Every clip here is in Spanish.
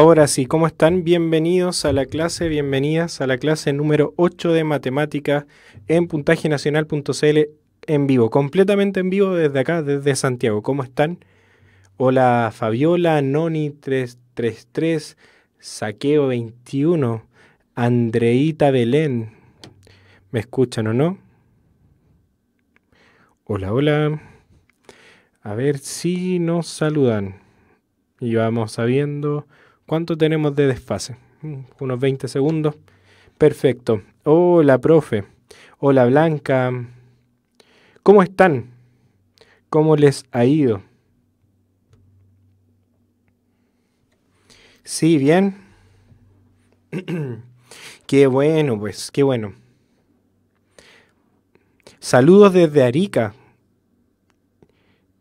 Ahora sí, ¿cómo están? Bienvenidos a la clase, bienvenidas a la clase número 8 de matemáticas en puntajenacional.cl en vivo, completamente en vivo desde acá, desde Santiago. ¿Cómo están? Hola Fabiola, Noni333, Saqueo21, Andreita Belén. ¿Me escuchan o no? Hola, hola. A ver si nos saludan. Y vamos sabiendo. ¿Cuánto tenemos de desfase? Mm, unos 20 segundos. Perfecto. Hola, profe. Hola, Blanca. ¿Cómo están? ¿Cómo les ha ido? Sí, bien. qué bueno, pues, qué bueno. Saludos desde Arica.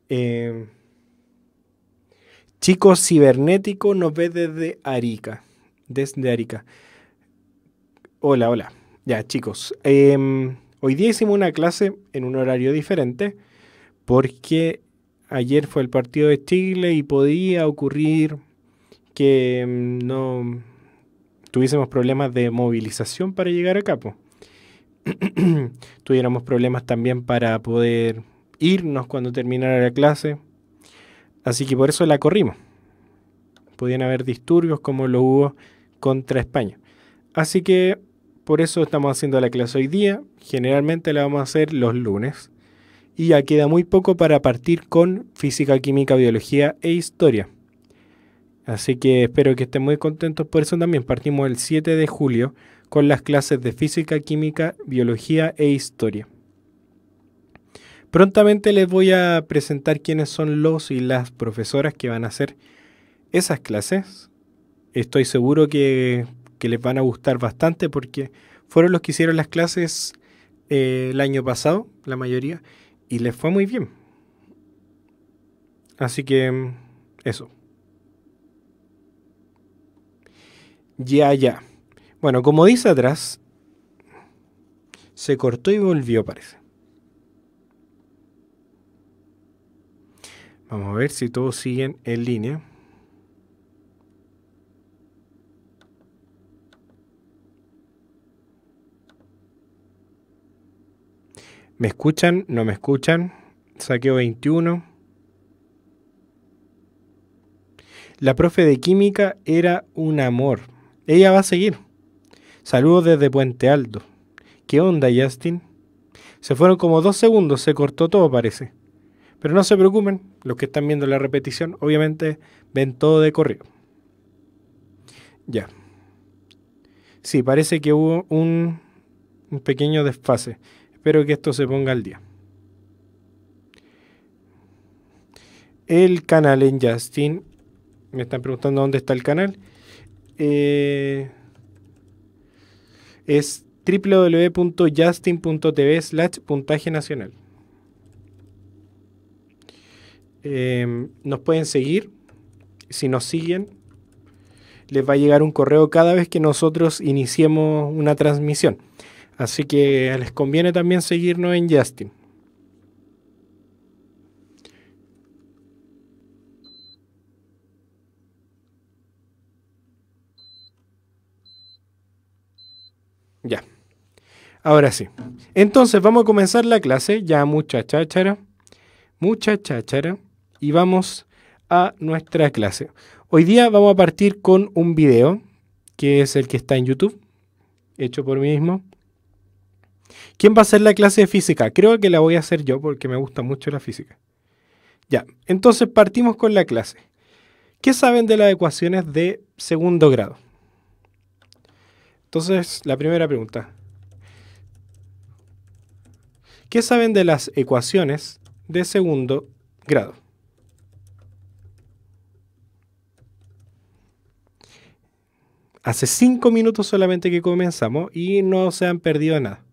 Eh, Chicos, Cibernético nos ve desde Arica. Desde Arica. Hola, hola. Ya, chicos. Em, hoy día hicimos una clase en un horario diferente porque ayer fue el partido de Chile y podía ocurrir que em, no tuviésemos problemas de movilización para llegar a capo. Tuviéramos problemas también para poder irnos cuando terminara la clase. Así que por eso la corrimos podían haber disturbios como lo hubo contra España. Así que por eso estamos haciendo la clase hoy día, generalmente la vamos a hacer los lunes. Y ya queda muy poco para partir con física, química, biología e historia. Así que espero que estén muy contentos por eso también. Partimos el 7 de julio con las clases de física, química, biología e historia. Prontamente les voy a presentar quiénes son los y las profesoras que van a ser esas clases estoy seguro que, les van a gustar bastante porque fueron los que hicieron las clases eh, el año pasado, la mayoría, y les fue muy bien. Así que eso. Ya, ya. Bueno, como dice atrás, se cortó y volvió, parece. Vamos a ver si todos siguen en línea. ¿Me escuchan? ¿No me escuchan? Saqueo 21. La profe de química era un amor. Ella va a seguir. Saludos desde Puente Alto. ¿Qué onda, Justin? Se fueron como dos segundos, se cortó todo, parece. Pero no se preocupen, los que están viendo la repetición, obviamente ven todo de corrido. Ya. Sí, parece que hubo un, un pequeño desfase. Espero que esto se ponga al día. El canal en Justin. Me están preguntando dónde está el canal. Eh, es www.justin.tv slash puntaje nacional. Em, nos pueden seguir. Si nos siguen, les va a llegar un correo cada vez que nosotros iniciemos una transmisión. Así que les conviene también seguirnos en Justin. Ya. Ahora sí. Entonces vamos a comenzar la clase. Ya mucha cháchara. Mucha cháchara. Y vamos a nuestra clase. Hoy día vamos a partir con un video que es el que está en YouTube, hecho por mí mismo. ¿Quién va a hacer la clase de física? Creo que la voy a hacer yo porque me gusta mucho la física. Ya, entonces partimos con la clase. ¿Qué saben de las ecuaciones de segundo grado? Entonces, la primera pregunta. ¿Qué saben de las ecuaciones de segundo grado? Hace cinco minutos solamente que comenzamos y no se han perdido nada.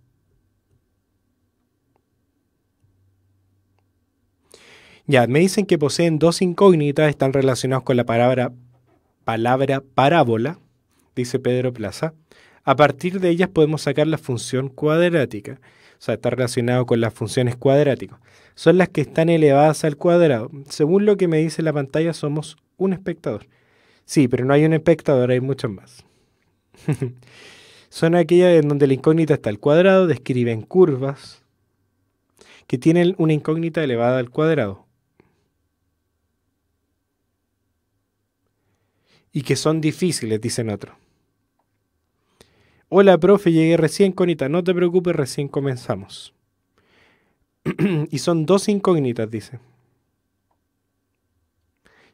Ya, me dicen que poseen dos incógnitas, están relacionados con la palabra, palabra parábola, dice Pedro Plaza. A partir de ellas podemos sacar la función cuadrática. O sea, está relacionado con las funciones cuadráticas. Son las que están elevadas al cuadrado. Según lo que me dice la pantalla, somos un espectador. Sí, pero no hay un espectador, hay muchos más. Son aquellas en donde la incógnita está al cuadrado, describen curvas que tienen una incógnita elevada al cuadrado. y que son difíciles, dicen otros. Hola, profe, llegué recién, Conita, no te preocupes, recién comenzamos. y son dos incógnitas, dice.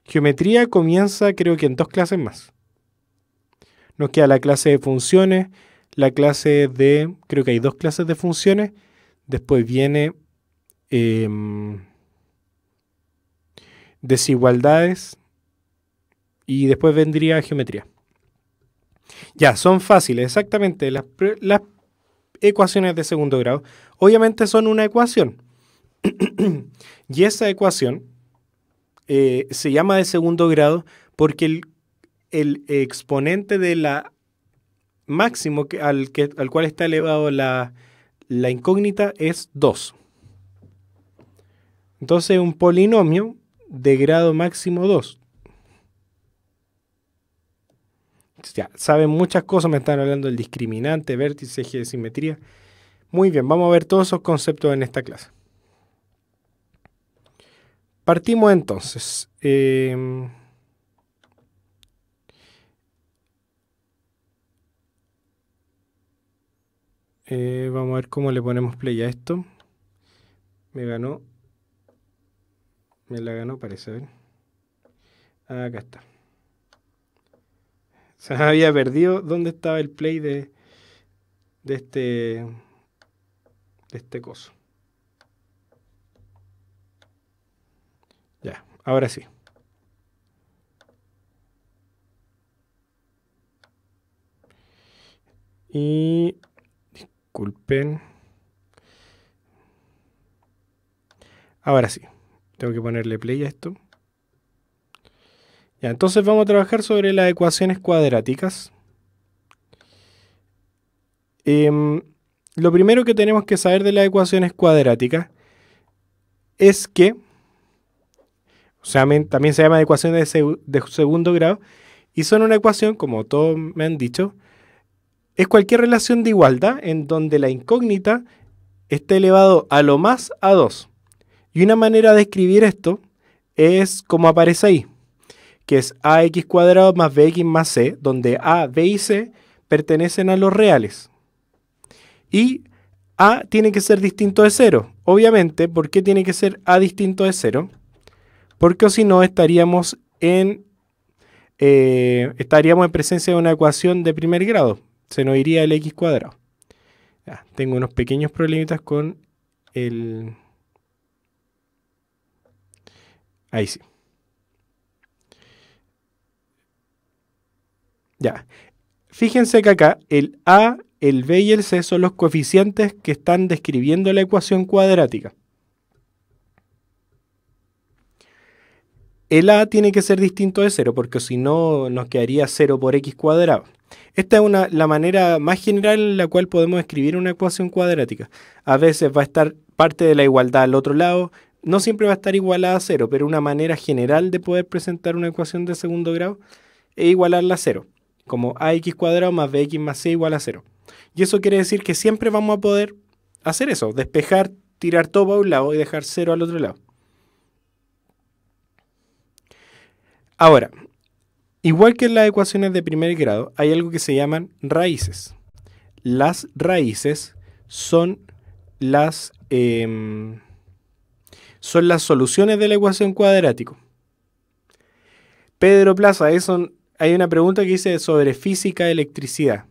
Geometría comienza creo que en dos clases más. Nos queda la clase de funciones, la clase de, creo que hay dos clases de funciones, después viene em, desigualdades, y después vendría geometría. Ya, son fáciles, exactamente. Las, ecuaciones de segundo grado obviamente son una ecuación. y esa ecuación eh, se llama de segundo grado porque el, exponente de la máximo que, al, que, al, cual está elevado la, la incógnita es 2. Entonces un polinomio de grado máximo 2. ya saben muchas cosas, me están hablando del discriminante, vértice, eje de simetría. Muy bien, vamos a ver todos esos conceptos en esta clase. Partimos entonces. Em, eh, vamos a ver cómo le ponemos play a esto. Me ganó. Me la ganó, parece. ver. Acá está. Se había perdido dónde estaba el play de, de este. de este coso. Ya, ahora sí. Y disculpen. Ahora sí. Tengo que ponerle play a esto entonces vamos a trabajar sobre las ecuaciones cuadráticas. Em, lo primero que tenemos que saber de las ecuaciones cuadráticas es que, o sea, también se llama ecuaciones de, de segundo grado, y son una ecuación, como todos me han dicho, es cualquier relación de igualdad en donde la incógnita está elevado a lo más a 2. Y una manera de escribir esto es como aparece ahí que es ax cuadrado más bx más c, donde a, b y c pertenecen a los reales. Y a tiene que ser distinto de cero. Obviamente, ¿por qué tiene que ser a distinto de cero? Porque si no estaríamos en, eh, estaríamos en presencia de una ecuación de primer grado. Se nos iría el x cuadrado. tengo unos pequeños problemitas con el... Ahí sí. Ya. Fíjense que acá el A, el B y el C son los coeficientes que están describiendo la ecuación cuadrática. El A tiene que ser distinto de 0, porque si no nos quedaría 0 por x cuadrado. Esta es la manera más general en la cual podemos escribir una ecuación cuadrática. A veces va a estar parte de la igualdad al otro lado, no siempre va a estar igualada a 0, pero una manera general de poder presentar una ecuación de segundo grado es igualarla a 0 como ax cuadrado más bx más c igual a 0. Y eso quiere decir que siempre vamos a poder hacer eso, despejar, tirar todo a un lado y dejar cero al otro lado. Ahora, igual que en las ecuaciones de primer grado, hay algo que se llaman raíces. Las raíces son las, em, son las soluciones de la ecuación cuadrática. Pedro Plaza, eso hay una pregunta que dice sobre física de electricidad.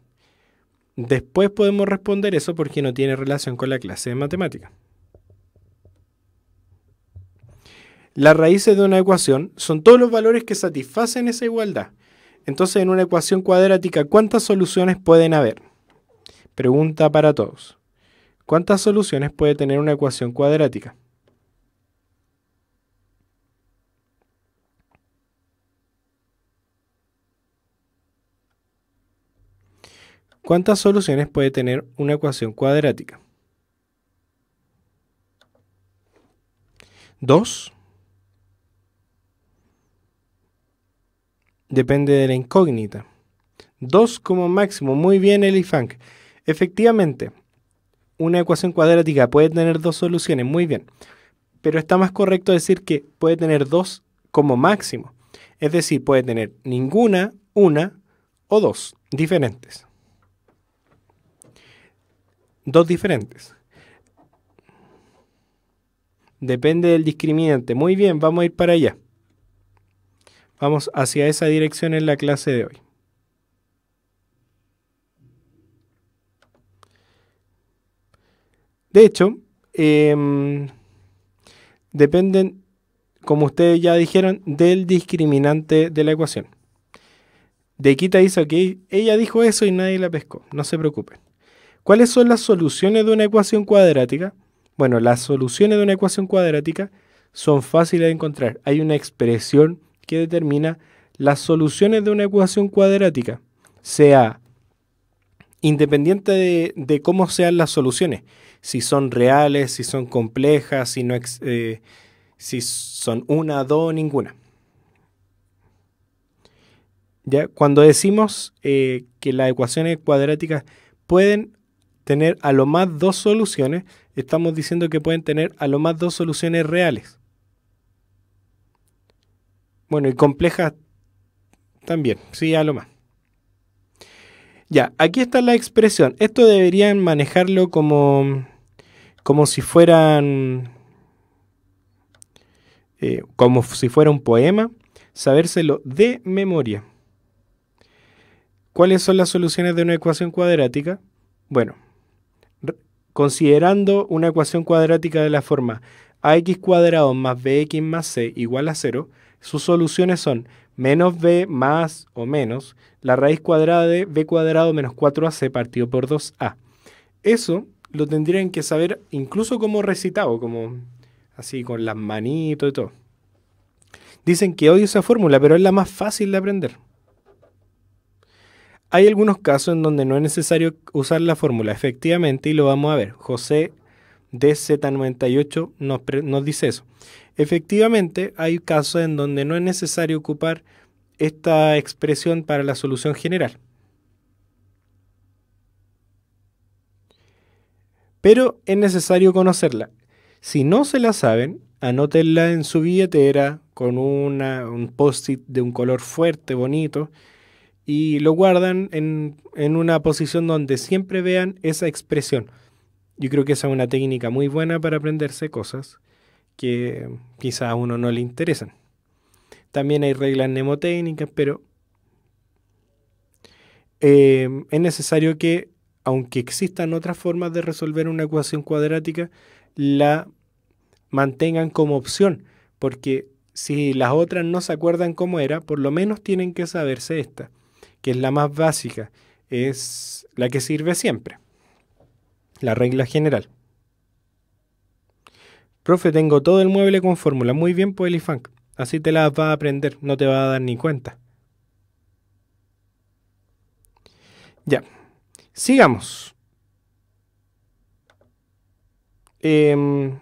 Después podemos responder eso porque no tiene relación con la clase de matemática. Las raíces de una ecuación son todos los valores que satisfacen esa igualdad. Entonces, en una ecuación cuadrática, ¿cuántas soluciones pueden haber? Pregunta para todos. ¿Cuántas soluciones puede tener una ecuación cuadrática? ¿Cuántas soluciones puede tener una ecuación cuadrática? ¿Dos? Depende de la incógnita. ¿Dos como máximo. Muy bien, Elifank. Efectivamente, una ecuación cuadrática puede tener dos soluciones. Muy bien. Pero está más correcto decir que puede tener dos como máximo. Es decir, puede tener ninguna, una o dos diferentes dos diferentes. Depende del discriminante. Muy bien, vamos a ir para allá. Vamos hacia esa dirección en la clase de hoy. De hecho, em, dependen, como ustedes ya dijeron, del discriminante de la ecuación. De Dequita hizo que ella dijo eso y nadie la pescó. No se preocupen. ¿Cuáles son las soluciones de una ecuación cuadrática? Bueno, las soluciones de una ecuación cuadrática son fáciles de encontrar. Hay una expresión que determina las soluciones de una ecuación cuadrática, sea independiente de, cómo sean las soluciones, si son reales, si son complejas, si, no, eh, si son una, dos, ninguna. ¿Ya? Cuando decimos eh, que las ecuaciones cuadráticas pueden tener a lo más dos soluciones, estamos diciendo que pueden tener a lo más dos soluciones reales. Bueno, y complejas también, sí, a lo más. Ya, aquí está la expresión. Esto deberían manejarlo como, como si fueran... Eh, como si fuera un poema, sabérselo de memoria. ¿Cuáles son las soluciones de una ecuación cuadrática? Bueno, Considerando una ecuación cuadrática de la forma ax cuadrado más bx más c igual a 0, sus soluciones son menos b más o menos la raíz cuadrada de b cuadrado menos 4ac partido por 2a. Eso lo tendrían que saber incluso como recitado, como así con las manitos y todo. Dicen que odio esa fórmula, pero es la más fácil de aprender. Hay algunos casos en donde no es necesario usar la fórmula efectivamente y lo vamos a ver. José DZ98 nos, dice eso. Efectivamente, hay casos en donde no es necesario ocupar esta expresión para la solución general. Pero es necesario conocerla. Si no se la saben, anótenla en su billetera con un post-it de un color fuerte, bonito, y lo guardan en, una posición donde siempre vean esa expresión. Yo creo que esa es una técnica muy buena para aprenderse cosas que quizás a uno no le interesan. También hay reglas mnemotécnicas, pero em, es necesario que, aunque existan otras formas de resolver una ecuación cuadrática, la mantengan como opción, porque si las otras no se acuerdan cómo era, por lo menos tienen que saberse esta que es la más básica, es la que sirve siempre, la regla general. Profe, tengo todo el mueble con fórmula. Muy bien, pues Así te las va a aprender, no te va a dar ni cuenta. Ya, sigamos. Em,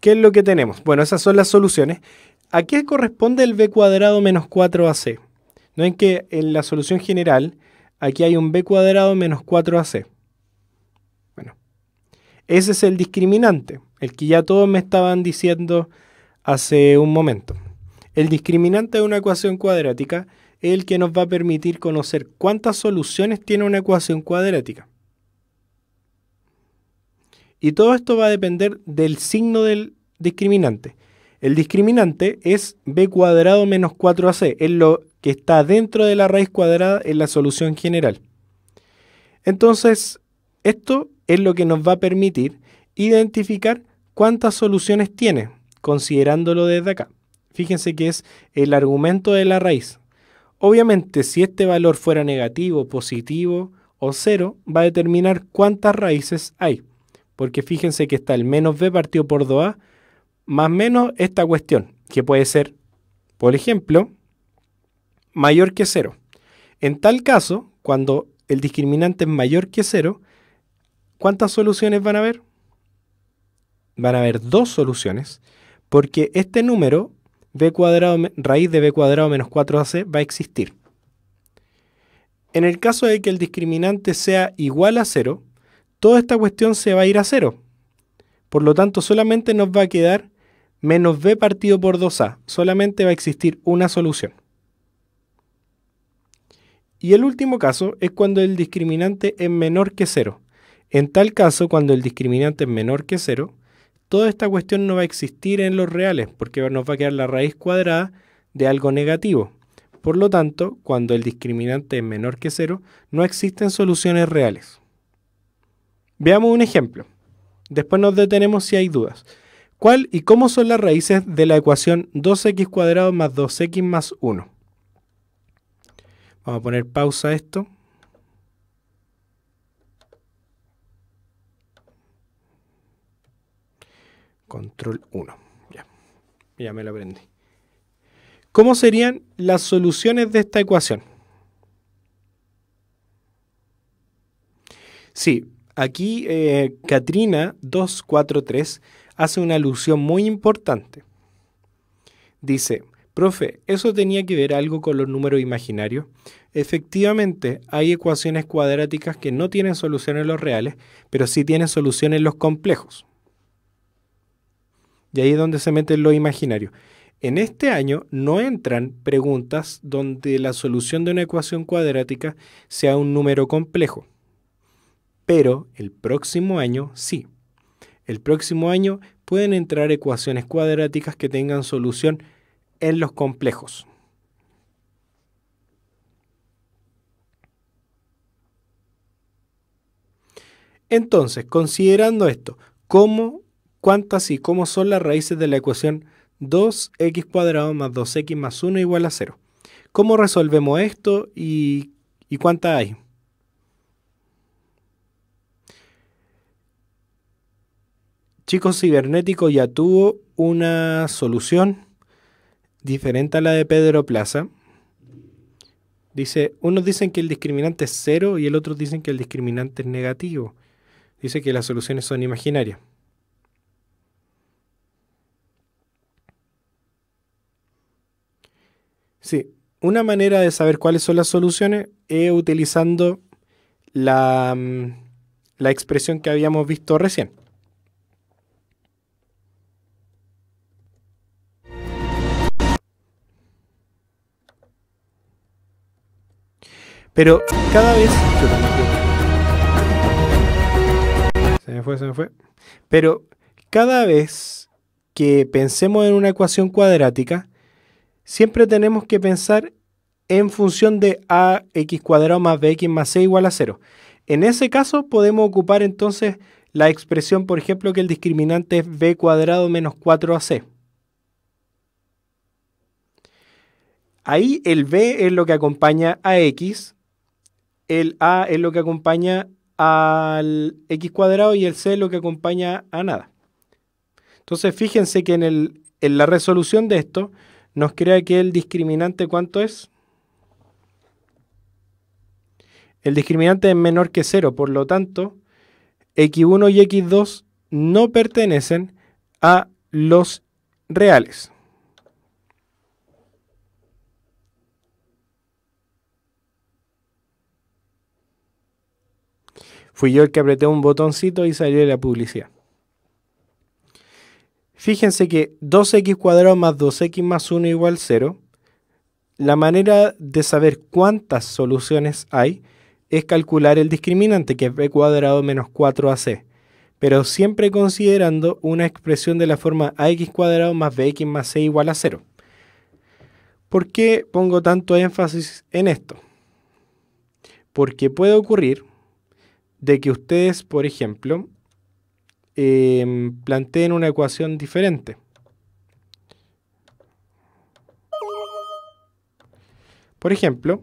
¿Qué es lo que tenemos? Bueno, esas son las soluciones. ¿A qué corresponde el b cuadrado menos 4ac? No es que en la solución general aquí hay un b cuadrado menos 4ac. Bueno, ese es el discriminante, el que ya todos me estaban diciendo hace un momento. El discriminante de una ecuación cuadrática es el que nos va a permitir conocer cuántas soluciones tiene una ecuación cuadrática. Y todo esto va a depender del signo del discriminante. El discriminante es b cuadrado menos 4ac, es lo que está dentro de la raíz cuadrada en la solución general. Entonces, esto es lo que nos va a permitir identificar cuántas soluciones tiene, considerándolo desde acá. Fíjense que es el argumento de la raíz. Obviamente, si este valor fuera negativo, positivo o cero, va a determinar cuántas raíces hay. Porque fíjense que está el menos b partido por 2a, más o menos esta cuestión, que puede ser, por ejemplo, mayor que cero. En tal caso, cuando el discriminante es mayor que cero, ¿cuántas soluciones van a haber? Van a haber dos soluciones, porque este número, b cuadrado, raíz de b cuadrado menos 4ac, va a existir. En el caso de que el discriminante sea igual a cero, toda esta cuestión se va a ir a cero. Por lo tanto, solamente nos va a quedar menos b partido por 2a. Solamente va a existir una solución. Y el último caso es cuando el discriminante es menor que 0. En tal caso, cuando el discriminante es menor que 0, toda esta cuestión no va a existir en los reales, porque nos va a quedar la raíz cuadrada de algo negativo. Por lo tanto, cuando el discriminante es menor que 0, no existen soluciones reales. Veamos un ejemplo. Después nos detenemos si hay dudas. ¿Cuál y cómo son las raíces de la ecuación 2x cuadrado más 2x más 1? Vamos a poner pausa esto. Control 1. Ya, ya me lo aprendí. ¿Cómo serían las soluciones de esta ecuación? Sí, aquí Catrina eh, 243 hace una alusión muy importante. Dice, profe, ¿eso tenía que ver algo con los números imaginarios? Efectivamente, hay ecuaciones cuadráticas que no tienen soluciones en los reales, pero sí tienen soluciones en los complejos. Y ahí es donde se mete lo imaginario. En este año no entran preguntas donde la solución de una ecuación cuadrática sea un número complejo, pero el próximo año sí. El próximo año pueden entrar ecuaciones cuadráticas que tengan solución en los complejos. Entonces, considerando esto, ¿cómo, cuántas y cómo son las raíces de la ecuación 2x cuadrado más 2x más 1 igual a 0? ¿Cómo resolvemos esto y, y cuántas hay? Chicos, Cibernético ya tuvo una solución diferente a la de Pedro Plaza. Dice, unos dicen que el discriminante es cero y el otro dicen que el discriminante es negativo. Dice que las soluciones son imaginarias. Sí, una manera de saber cuáles son las soluciones es utilizando la, mm, la expresión que habíamos visto recién. Pero cada vez. Se me fue, se me fue. Pero cada vez que pensemos en una ecuación cuadrática, siempre tenemos que pensar en función de ax cuadrado más bx más c igual a 0. En ese caso podemos ocupar entonces la expresión, por ejemplo, que el discriminante es b cuadrado menos 4ac. Ahí el b es lo que acompaña a x el A es lo que acompaña al x cuadrado y el c es lo que acompaña a nada. Entonces, fíjense que en, en la resolución de esto nos crea que el discriminante, ¿cuánto es? El discriminante es menor que 0, por lo tanto, x1 y x2 no pertenecen a los reales. Fui yo el que apreté un botoncito y salió la publicidad. Fíjense que 2x cuadrado más 2x más 1 igual 0. La manera de saber cuántas soluciones hay es calcular el discriminante, que es b cuadrado menos 4ac, pero siempre considerando una expresión de la forma ax cuadrado más bx más c igual a 0. ¿Por qué pongo tanto énfasis en esto? Porque puede ocurrir de que ustedes, por ejemplo, em, planteen una ecuación diferente. Por ejemplo,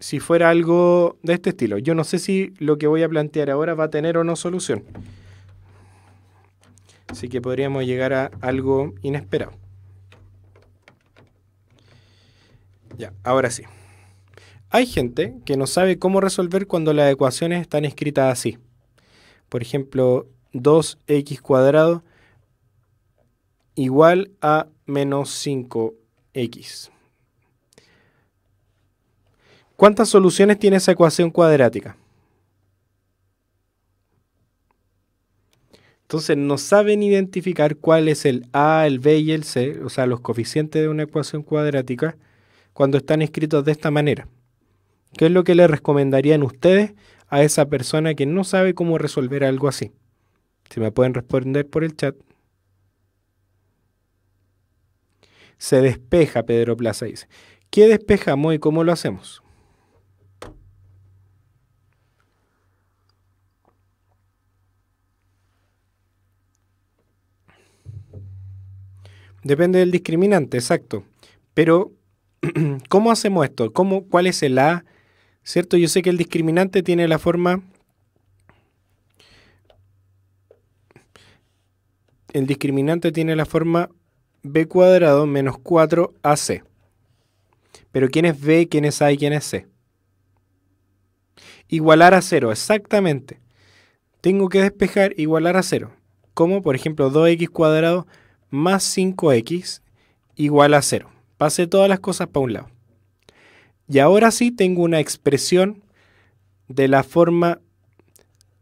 si fuera algo de este estilo, yo no sé si lo que voy a plantear ahora va a tener o no solución. Así que podríamos llegar a algo inesperado. Ya, ahora sí. Hay gente que no sabe cómo resolver cuando las ecuaciones están escritas así. Por ejemplo, 2x cuadrado igual a menos 5x. ¿Cuántas soluciones tiene esa ecuación cuadrática? Entonces no saben identificar cuál es el a, el b y el c, o sea, los coeficientes de una ecuación cuadrática, cuando están escritos de esta manera. ¿Qué es lo que le recomendarían ustedes a esa persona que no sabe cómo resolver algo así? Si me pueden responder por el chat. Se despeja, Pedro Plaza dice. ¿Qué despejamos y cómo lo hacemos? Depende del discriminante, exacto. Pero, ¿cómo hacemos esto? ¿Cómo, ¿Cuál es el A? ¿Cierto? Yo sé que el discriminante tiene la forma... El discriminante tiene la forma b cuadrado menos 4ac. Pero ¿quién es b, quién es a y quién es c? Igualar a cero, exactamente. Tengo que despejar igualar a cero. Como por ejemplo 2x cuadrado más 5x igual a cero. Pase todas las cosas para un lado. Y ahora sí tengo una expresión de la forma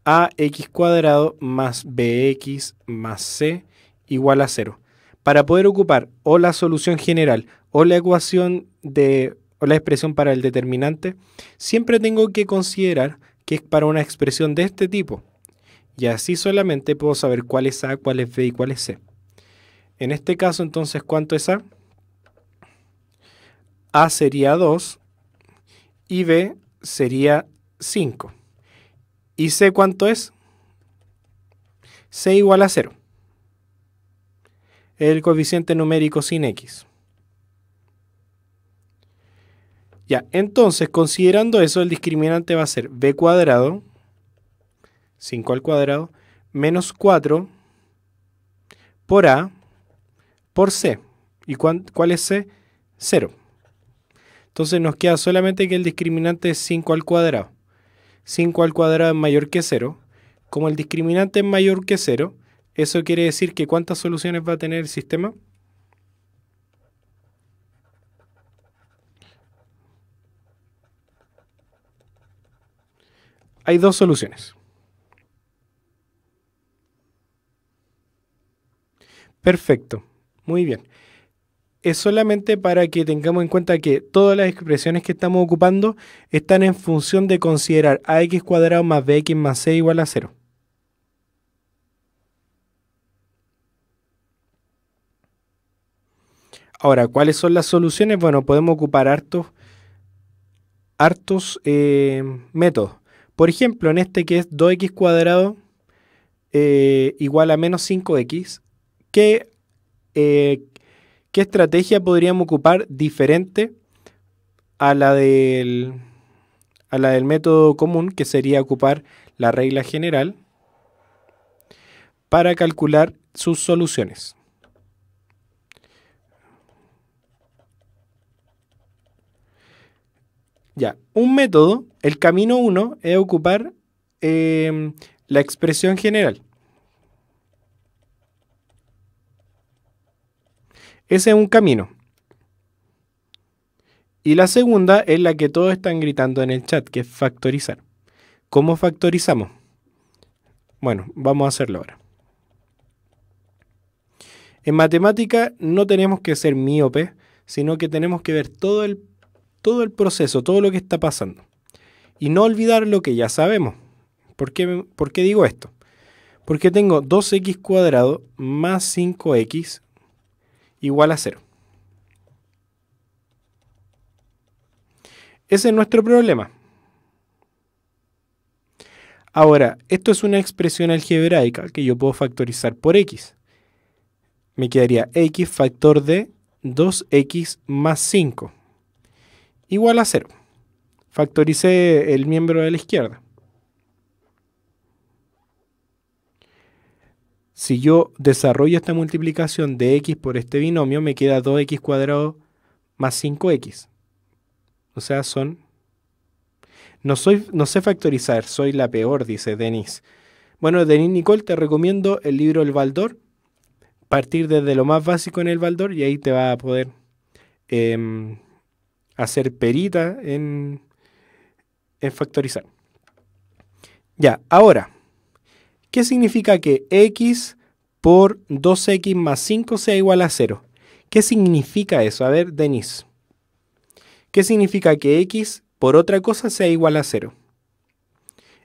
ax cuadrado más bx más c igual a 0. Para poder ocupar o la solución general o la ecuación de o la expresión para el determinante, siempre tengo que considerar que es para una expresión de este tipo. Y así solamente puedo saber cuál es A, cuál es B y cuál es C. En este caso, entonces, ¿cuánto es A? A sería 2 y B sería 5. ¿Y C cuánto es? C igual a 0. El coeficiente numérico sin X. Ya, entonces, considerando eso, el discriminante va a ser B cuadrado, 5 al cuadrado, menos 4 por A por C. ¿Y cuál es C? 0. Entonces nos queda solamente que el discriminante es 5 al cuadrado. 5 al cuadrado es mayor que 0. Como el discriminante es mayor que 0, eso quiere decir que cuántas soluciones va a tener el sistema. Hay dos soluciones. Perfecto. Muy bien es solamente para que tengamos en cuenta que todas las expresiones que estamos ocupando están en función de considerar ax cuadrado más bx más c igual a 0. Ahora, ¿cuáles son las soluciones? Bueno, podemos ocupar hartos, hartos eh, métodos. Por ejemplo, en este que es 2x cuadrado eh, igual a menos 5x, que eh, ¿Qué estrategia podríamos ocupar diferente a la del, a la del método común, que sería ocupar la regla general para calcular sus soluciones? Ya, un método, el camino 1, es ocupar eh, la expresión general. Ese es un camino. Y la segunda es la que todos están gritando en el chat, que es factorizar. ¿Cómo factorizamos? Bueno, vamos a hacerlo ahora. En matemática no tenemos que ser miope, sino que tenemos que ver todo el, todo el proceso, todo lo que está pasando. Y no olvidar lo que ya sabemos. ¿Por qué, por qué digo esto? Porque tengo 2x cuadrado más 5x igual a cero. Ese es nuestro problema. Ahora, esto es una expresión algebraica que yo puedo factorizar por x. Me quedaría x factor de 2x más 5 igual a 0. Factorice el miembro de la izquierda. Si yo desarrollo esta multiplicación de x por este binomio, me queda 2x cuadrado más 5x. O sea, son... No, soy, no sé factorizar, soy la peor, dice Denis. Bueno, Denis Nicole, te recomiendo el libro El Baldor. Partir desde lo más básico en el Baldor y ahí te va a poder em, hacer perita en, en factorizar. Ya, ahora ¿Qué significa que x por 2x más 5 sea igual a 0? ¿Qué significa eso? A ver, Denis. ¿Qué significa que x por otra cosa sea igual a 0?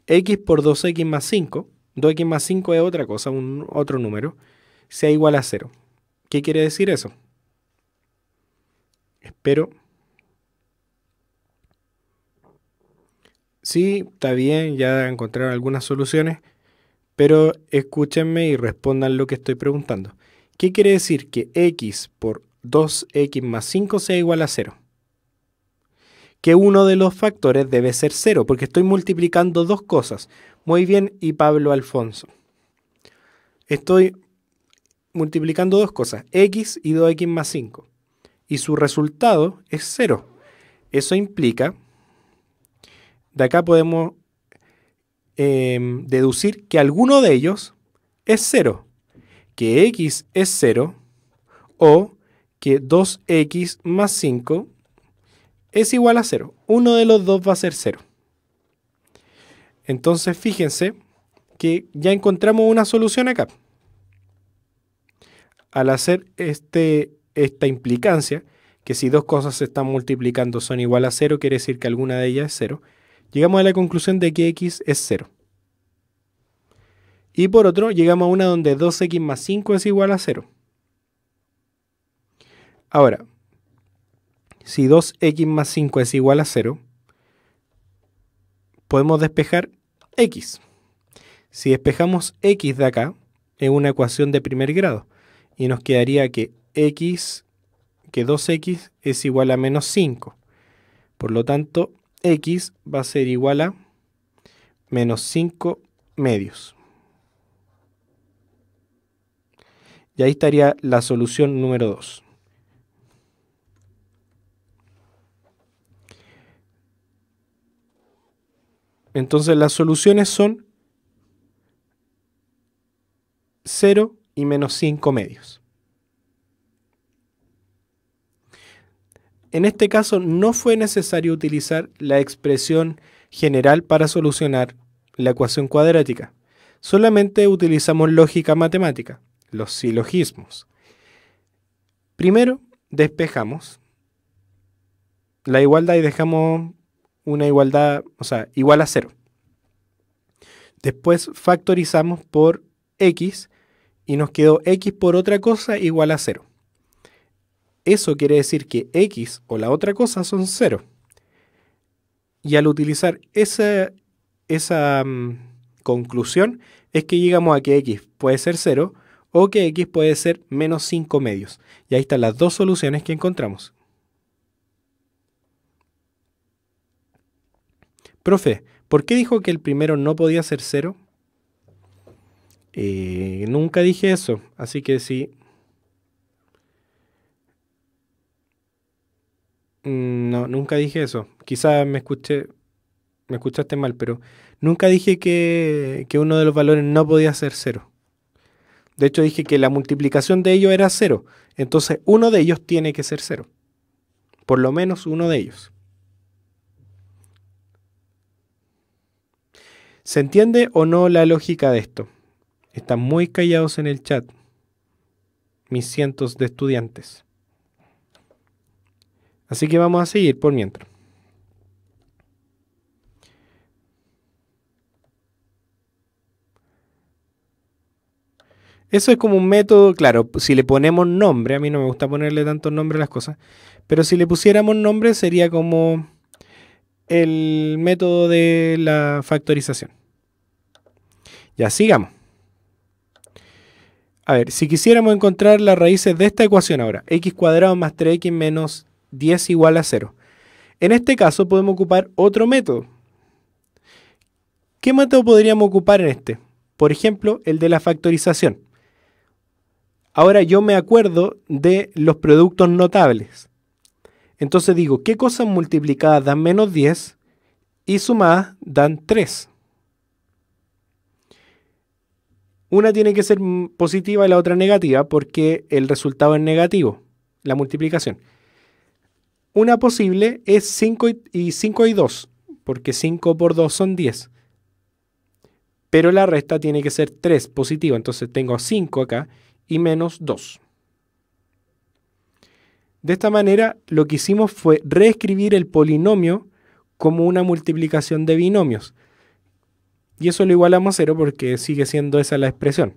x por 2x más 5, 2x más 5 es otra cosa, un otro número, sea igual a 0. ¿Qué quiere decir eso? Espero. Sí, está bien, ya encontraron algunas soluciones. Pero escúchenme y respondan lo que estoy preguntando. ¿Qué quiere decir que x por 2x más 5 sea igual a 0? Que uno de los factores debe ser 0, porque estoy multiplicando dos cosas. Muy bien, y Pablo Alfonso. Estoy multiplicando dos cosas, x y 2x más 5. Y su resultado es 0. Eso implica, de acá podemos Em, deducir que alguno de ellos es cero, que x es 0 o que 2x más 5 es igual a 0. Uno de los dos va a ser cero. Entonces fíjense que ya encontramos una solución acá. Al hacer este, esta implicancia, que si dos cosas se están multiplicando son igual a 0, quiere decir que alguna de ellas es 0 llegamos a la conclusión de que x es 0. Y por otro, llegamos a una donde 2x más 5 es igual a 0. Ahora, si 2x más 5 es igual a 0, podemos despejar x. Si despejamos x de acá, es una ecuación de primer grado. Y nos quedaría que x, que 2x es igual a menos 5. Por lo tanto, x va a ser igual a menos 5 medios. Y ahí estaría la solución número 2. Entonces las soluciones son 0 y menos 5 medios. En este caso no fue necesario utilizar la expresión general para solucionar la ecuación cuadrática. Solamente utilizamos lógica matemática, los silogismos. Primero, despejamos la igualdad y dejamos una igualdad, o sea, igual a cero. Después factorizamos por x y nos quedó x por otra cosa igual a cero. Eso quiere decir que x o la otra cosa son cero. Y al utilizar esa, esa mm, conclusión es que llegamos a que x puede ser 0 o que x puede ser menos 5 medios. Y ahí están las dos soluciones que encontramos. Profe, ¿por qué dijo que el primero no podía ser 0? Eh, nunca dije eso, así que si Mm, no, nunca dije eso. Quizás me escuché, me escuchaste mal, pero nunca dije que, que uno de los valores no podía ser cero. De hecho, dije que la multiplicación de ellos era cero. Entonces, uno de ellos tiene que ser cero. Por lo menos uno de ellos. ¿Se entiende o no la lógica de esto? Están muy callados en el chat, mis cientos de estudiantes. Así que vamos a seguir por mientras. Eso es como un método, claro, si le ponemos nombre, a mí no me gusta ponerle tantos nombres a las cosas, pero si le pusiéramos nombre sería como el método de la factorización. Ya, sigamos. A ver, si quisiéramos encontrar las raíces de esta ecuación ahora, x cuadrado más 3x menos 10 igual a 0. En este caso podemos ocupar otro método. ¿Qué método podríamos ocupar en este? Por ejemplo, el de la factorización. Ahora yo me acuerdo de los productos notables. Entonces digo, ¿qué cosas multiplicadas dan menos 10 y sumadas dan 3? Una tiene que ser positiva y la otra negativa porque el resultado es negativo, la multiplicación. Una posible es 5 y 5 y 2, porque 5 por 2 son 10. Pero la resta tiene que ser 3 positivo, entonces tengo 5 acá y menos 2. De esta manera lo que hicimos fue reescribir el polinomio como una multiplicación de binomios. Y eso lo igualamos a 0 porque sigue siendo esa la expresión.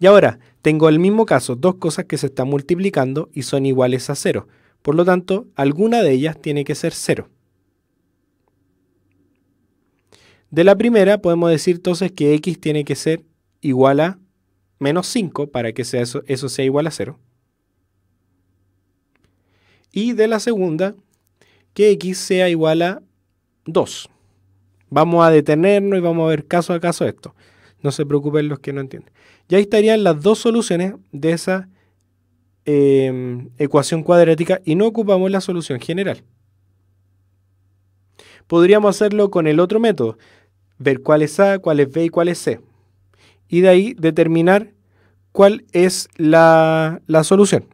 Y ahora, tengo el mismo caso, dos cosas que se están multiplicando y son iguales a 0. Por lo tanto, alguna de ellas tiene que ser cero. De la primera podemos decir entonces que x tiene que ser igual a menos 5 para que eso, eso sea igual a 0. Y de la segunda, que x sea igual a 2. Vamos a detenernos y vamos a ver caso a caso esto. No se preocupen los que no entienden. Ya estarían las dos soluciones de esa Em, ecuación cuadrática y no ocupamos la solución general. Podríamos hacerlo con el otro método, ver cuál es A, cuál es B y cuál es C. Y de ahí determinar cuál es la, solución.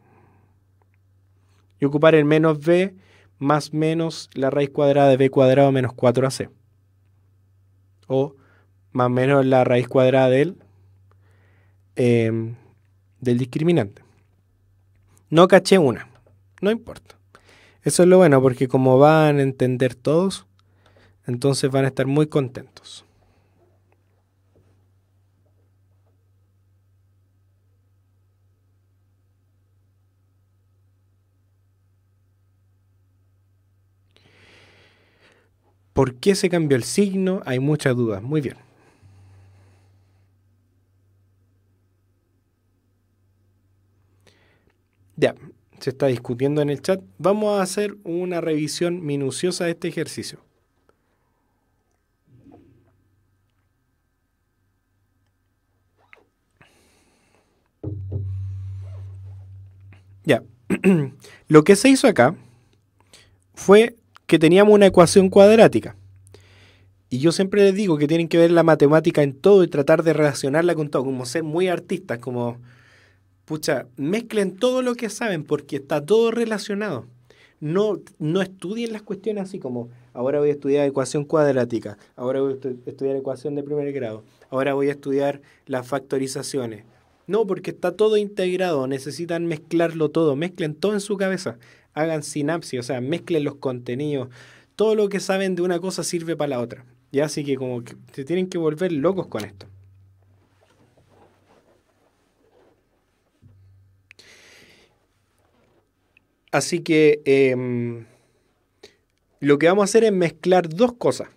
Y ocupar el menos B más menos la raíz cuadrada de B cuadrado menos 4AC. O más menos la raíz cuadrada del, em, del discriminante. No caché una. No importa. Eso es lo bueno, porque como van a entender todos, entonces van a estar muy contentos. ¿Por qué se cambió el signo? Hay muchas dudas. Muy bien. Ya, se está discutiendo en el chat. Vamos a hacer una revisión minuciosa de este ejercicio. Ya, lo que se hizo acá fue que teníamos una ecuación cuadrática. Y yo siempre les digo que tienen que ver la matemática en todo y tratar de relacionarla con todo, como ser muy artistas, como pucha, mezclen todo lo que saben porque está todo relacionado. No, no estudien las cuestiones así como, ahora voy a estudiar ecuación cuadrática, ahora voy a estudiar ecuación de primer grado, ahora voy a estudiar las factorizaciones. No, porque está todo integrado, necesitan mezclarlo todo, mezclen todo en su cabeza, hagan sinapsis, o sea, mezclen los contenidos, todo lo que saben de una cosa sirve para la otra. Ya así que como que se tienen que volver locos con esto. Así que em, lo que vamos a hacer es mezclar dos cosas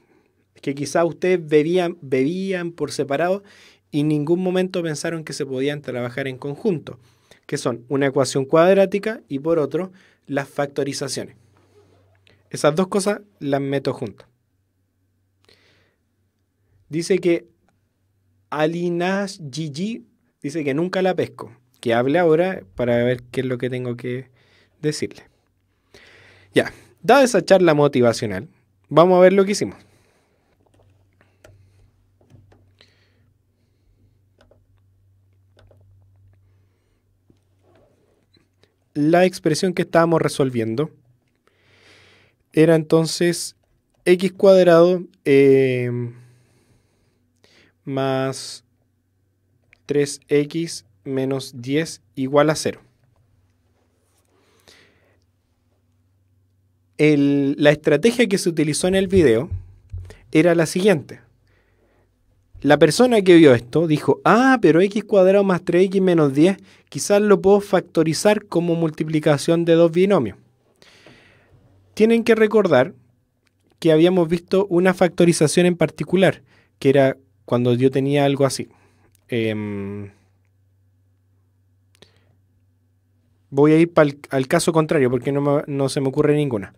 que quizá ustedes bebían, por separado y en ningún momento pensaron que se podían trabajar en conjunto, que son una ecuación cuadrática y por otro las factorizaciones. Esas dos cosas las meto juntas. Dice que Alinas Gigi dice que nunca la pesco. Que hable ahora para ver qué es lo que tengo que decirle. Ya, dada esa charla motivacional, vamos a ver lo que hicimos. La expresión que estábamos resolviendo era entonces x cuadrado eh, más 3x menos 10 igual a 0. la estrategia que se utilizó en el video era la siguiente. La persona que vio esto dijo, ah, pero x cuadrado más 3x menos 10, quizás lo puedo factorizar como multiplicación de dos binomios. Tienen que recordar que habíamos visto una factorización en particular, que era cuando yo tenía algo así. Em, voy a ir al caso contrario porque no se me ocurre ninguna.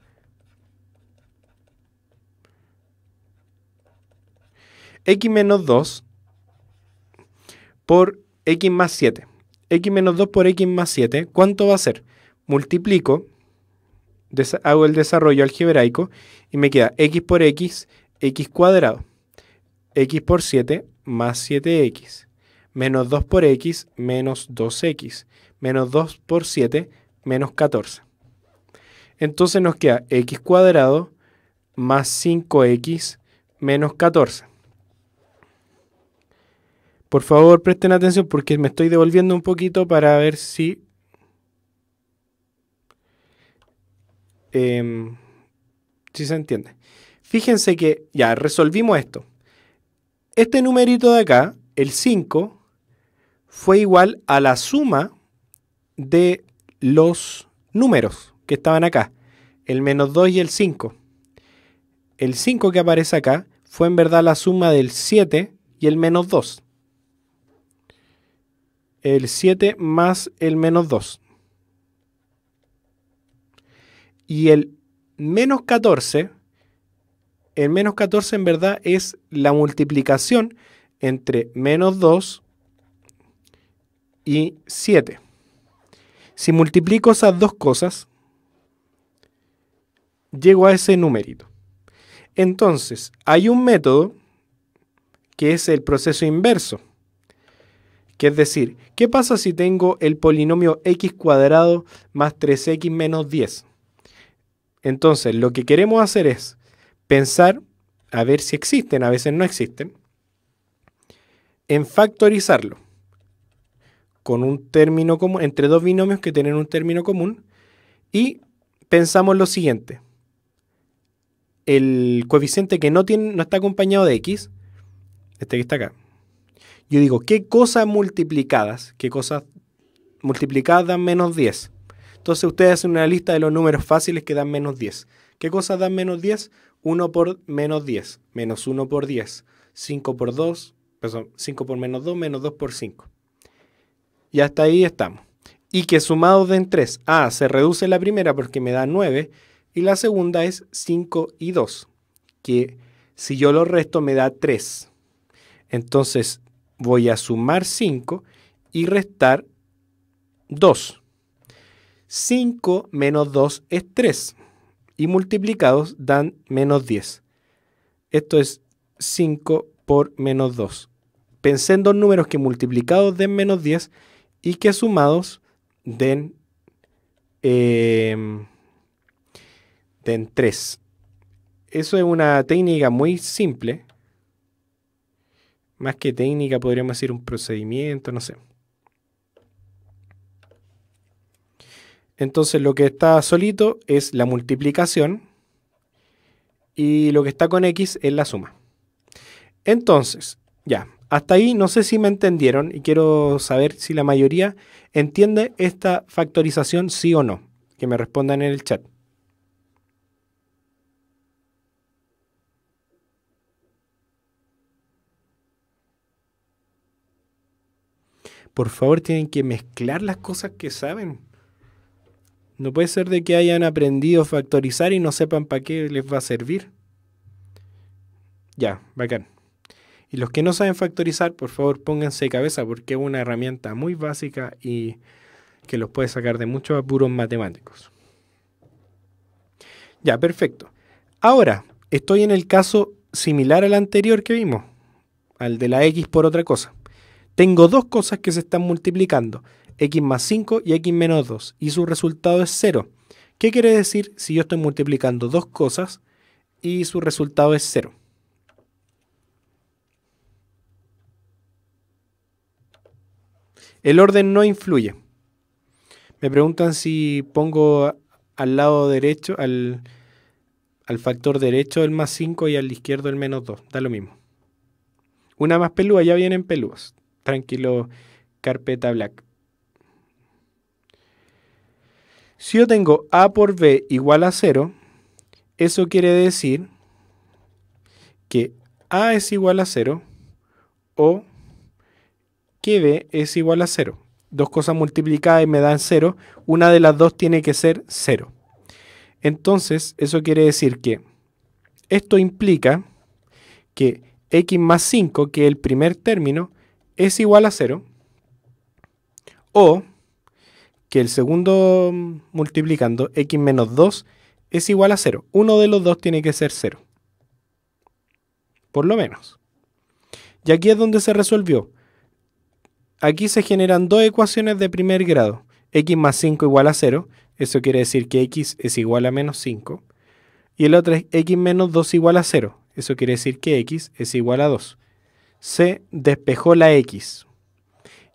x menos 2 por x más 7. x menos 2 por x más 7, ¿cuánto va a ser? Multiplico, hago el desarrollo algebraico y me queda x por x, x cuadrado. x por 7 más 7x. Menos 2 por x menos 2x. Menos 2 por 7 menos 14. Entonces nos queda x cuadrado más 5x menos 14. Por favor, presten atención porque me estoy devolviendo un poquito para ver si... Em, si se entiende. Fíjense que ya resolvimos esto. Este numerito de acá, el 5, fue igual a la suma de los números que estaban acá, el menos 2 y el 5. El 5 que aparece acá fue en verdad la suma del 7 y el menos 2 el 7 más el menos 2. Y el menos 14, el menos 14 en verdad es la multiplicación entre menos 2 y 7. Si multiplico esas dos cosas, llego a ese numerito. Entonces, hay un método que es el proceso inverso. Que es decir, ¿qué pasa si tengo el polinomio x cuadrado más 3x menos 10? Entonces, lo que queremos hacer es pensar, a ver si existen, a veces no existen, en factorizarlo con un término común, entre dos binomios que tienen un término común, y pensamos lo siguiente. El coeficiente que no, tiene, no está acompañado de x, este que está acá, yo digo, ¿qué cosas multiplicadas? ¿Qué cosas multiplicadas dan menos 10? Entonces ustedes hacen una lista de los números fáciles que dan menos 10. ¿Qué cosas dan menos 10? 1 por menos 10, menos 1 por 10, 5 por 2, perdón, 5 por menos 2, menos 2 por 5. Y hasta ahí estamos. Y que sumados den 3. Ah, se reduce la primera porque me da 9 y la segunda es 5 y 2, que si yo lo resto me da 3. Entonces, voy a sumar 5 y restar 2. 5 menos 2 es 3 y multiplicados dan menos 10. Esto es 5 por menos 2. Pensé en dos números que multiplicados den menos 10 y que sumados den, 3. Em, Eso es una técnica muy simple más que técnica, podríamos decir un procedimiento, no sé. Entonces lo que está solito es la multiplicación y lo que está con x es la suma. Entonces, ya, hasta ahí no sé si me entendieron y quiero saber si la mayoría entiende esta factorización sí o no. Que me respondan en el chat. por favor tienen que mezclar las cosas que saben. No puede ser de que hayan aprendido a factorizar y no sepan para qué les va a servir. Ya, bacán. Y los que no saben factorizar, por favor pónganse de cabeza porque es una herramienta muy básica y que los puede sacar de muchos apuros matemáticos. Ya, perfecto. Ahora, estoy en el caso similar al anterior que vimos, al de la X por otra cosa. Tengo dos cosas que se están multiplicando, x más 5 y x menos 2, y su resultado es 0. ¿Qué quiere decir si yo estoy multiplicando dos cosas y su resultado es 0? El orden no influye. Me preguntan si pongo al lado derecho, al, factor derecho el más 5 y al izquierdo el menos 2. Da lo mismo. Una más pelúa, ya vienen pelúas tranquilo carpeta black. Si yo tengo A por B igual a 0, eso quiere decir que A es igual a 0 o que B es igual a 0. Dos cosas multiplicadas y me dan 0. Una de las dos tiene que ser 0. Entonces, eso quiere decir que esto implica que x más 5, que es el primer término, es igual a 0 o que el segundo multiplicando x menos 2 es igual a 0. Uno de los dos tiene que ser 0. Por lo menos. Y aquí es donde se resolvió. Aquí se generan dos ecuaciones de primer grado. x más 5 igual a 0. Eso quiere decir que x es igual a menos 5. Y el otro es x menos 2 igual a 0. Eso quiere decir que x es igual a 2 se despejó la X.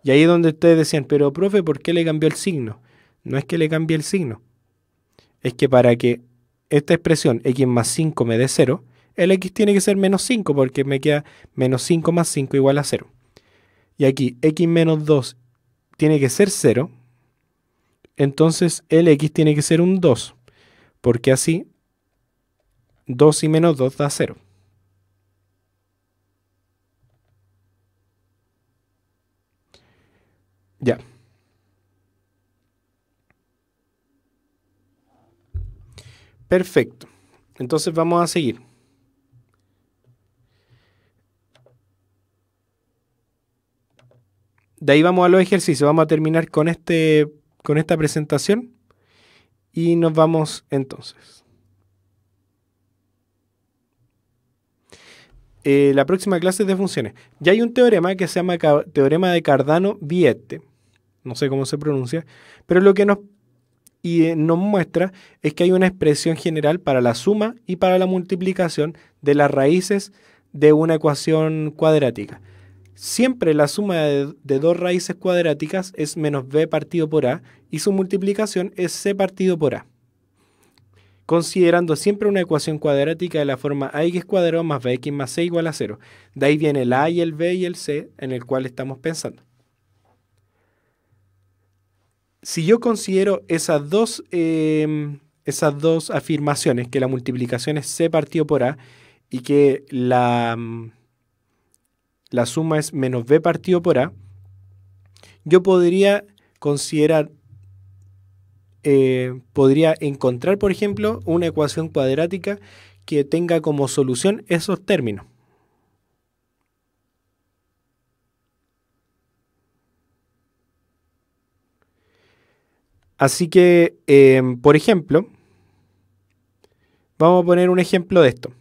Y ahí es donde ustedes decían, pero profe, ¿por qué le cambió el signo? No es que le cambie el signo. Es que para que esta expresión x más 5 me dé 0, el x tiene que ser menos 5 porque me queda menos 5 más 5 igual a 0. Y aquí x menos 2 tiene que ser 0, entonces el x tiene que ser un 2, porque así 2 y menos 2 da 0. Ya. Perfecto. Entonces vamos a seguir. De ahí vamos a los ejercicios. Vamos a terminar con, este, con esta presentación. Y nos vamos entonces. Eh, la próxima clase es de funciones. Ya hay un teorema que se llama teorema de cardano biette no sé cómo se pronuncia, pero lo que eh, nos, muestra es que hay una expresión general para la suma y para la multiplicación de las raíces de una ecuación cuadrática. Siempre la suma de, de dos raíces cuadráticas es menos b partido por a y su multiplicación es c partido por a considerando siempre una ecuación cuadrática de la forma ax cuadrado más bx más c igual a 0. De ahí viene el a y el b y el c en el cual estamos pensando si yo considero esas dos, em, esas dos afirmaciones, que la multiplicación es C partido por A y que la, mm, la suma es menos B partido por A, yo podría considerar, eh, podría encontrar, por ejemplo, una ecuación cuadrática que tenga como solución esos términos. Así que, em, por ejemplo, vamos a poner un ejemplo de esto.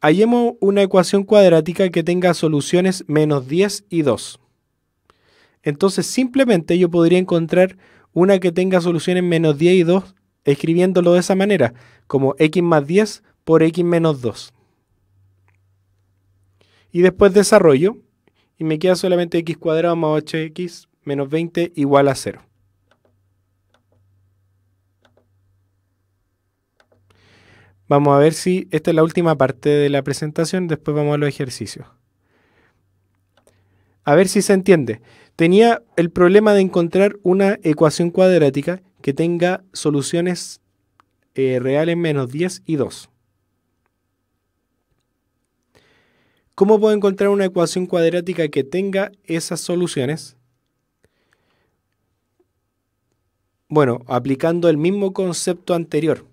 Hallemos una ecuación cuadrática que tenga soluciones menos 10 y 2. Entonces simplemente yo podría encontrar una que tenga soluciones menos 10 y 2 escribiéndolo de esa manera, como x más 10 por x menos 2. Y después desarrollo y me queda solamente x cuadrado más 8x menos 20 igual a 0. Vamos a ver si esta es la última parte de la presentación, después vamos a los ejercicios. A ver si se entiende. Tenía el problema de encontrar una ecuación cuadrática que tenga soluciones eh, reales menos 10 y 2. ¿Cómo puedo encontrar una ecuación cuadrática que tenga esas soluciones? Bueno, aplicando el mismo concepto anterior,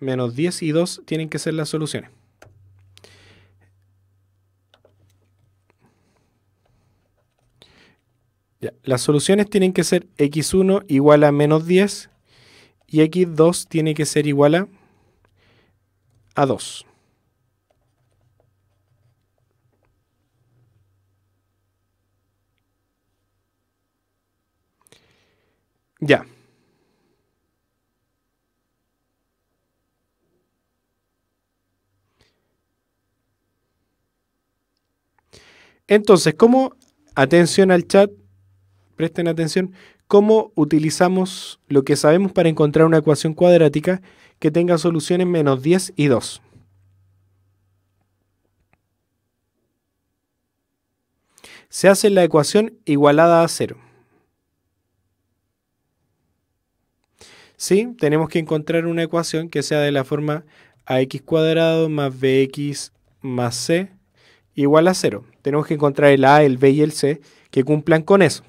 menos 10 y 2 tienen que ser las soluciones. Las soluciones tienen que ser x1 igual a menos 10 y x2 tiene que ser igual a 2. Ya. Entonces, ¿cómo, atención al chat, presten atención, cómo utilizamos lo que sabemos para encontrar una ecuación cuadrática que tenga soluciones menos 10 y 2? Se hace la ecuación igualada a 0. Sí, tenemos que encontrar una ecuación que sea de la forma ax cuadrado más bx más c igual a cero. Tenemos que encontrar el a, el b y el c que cumplan con eso.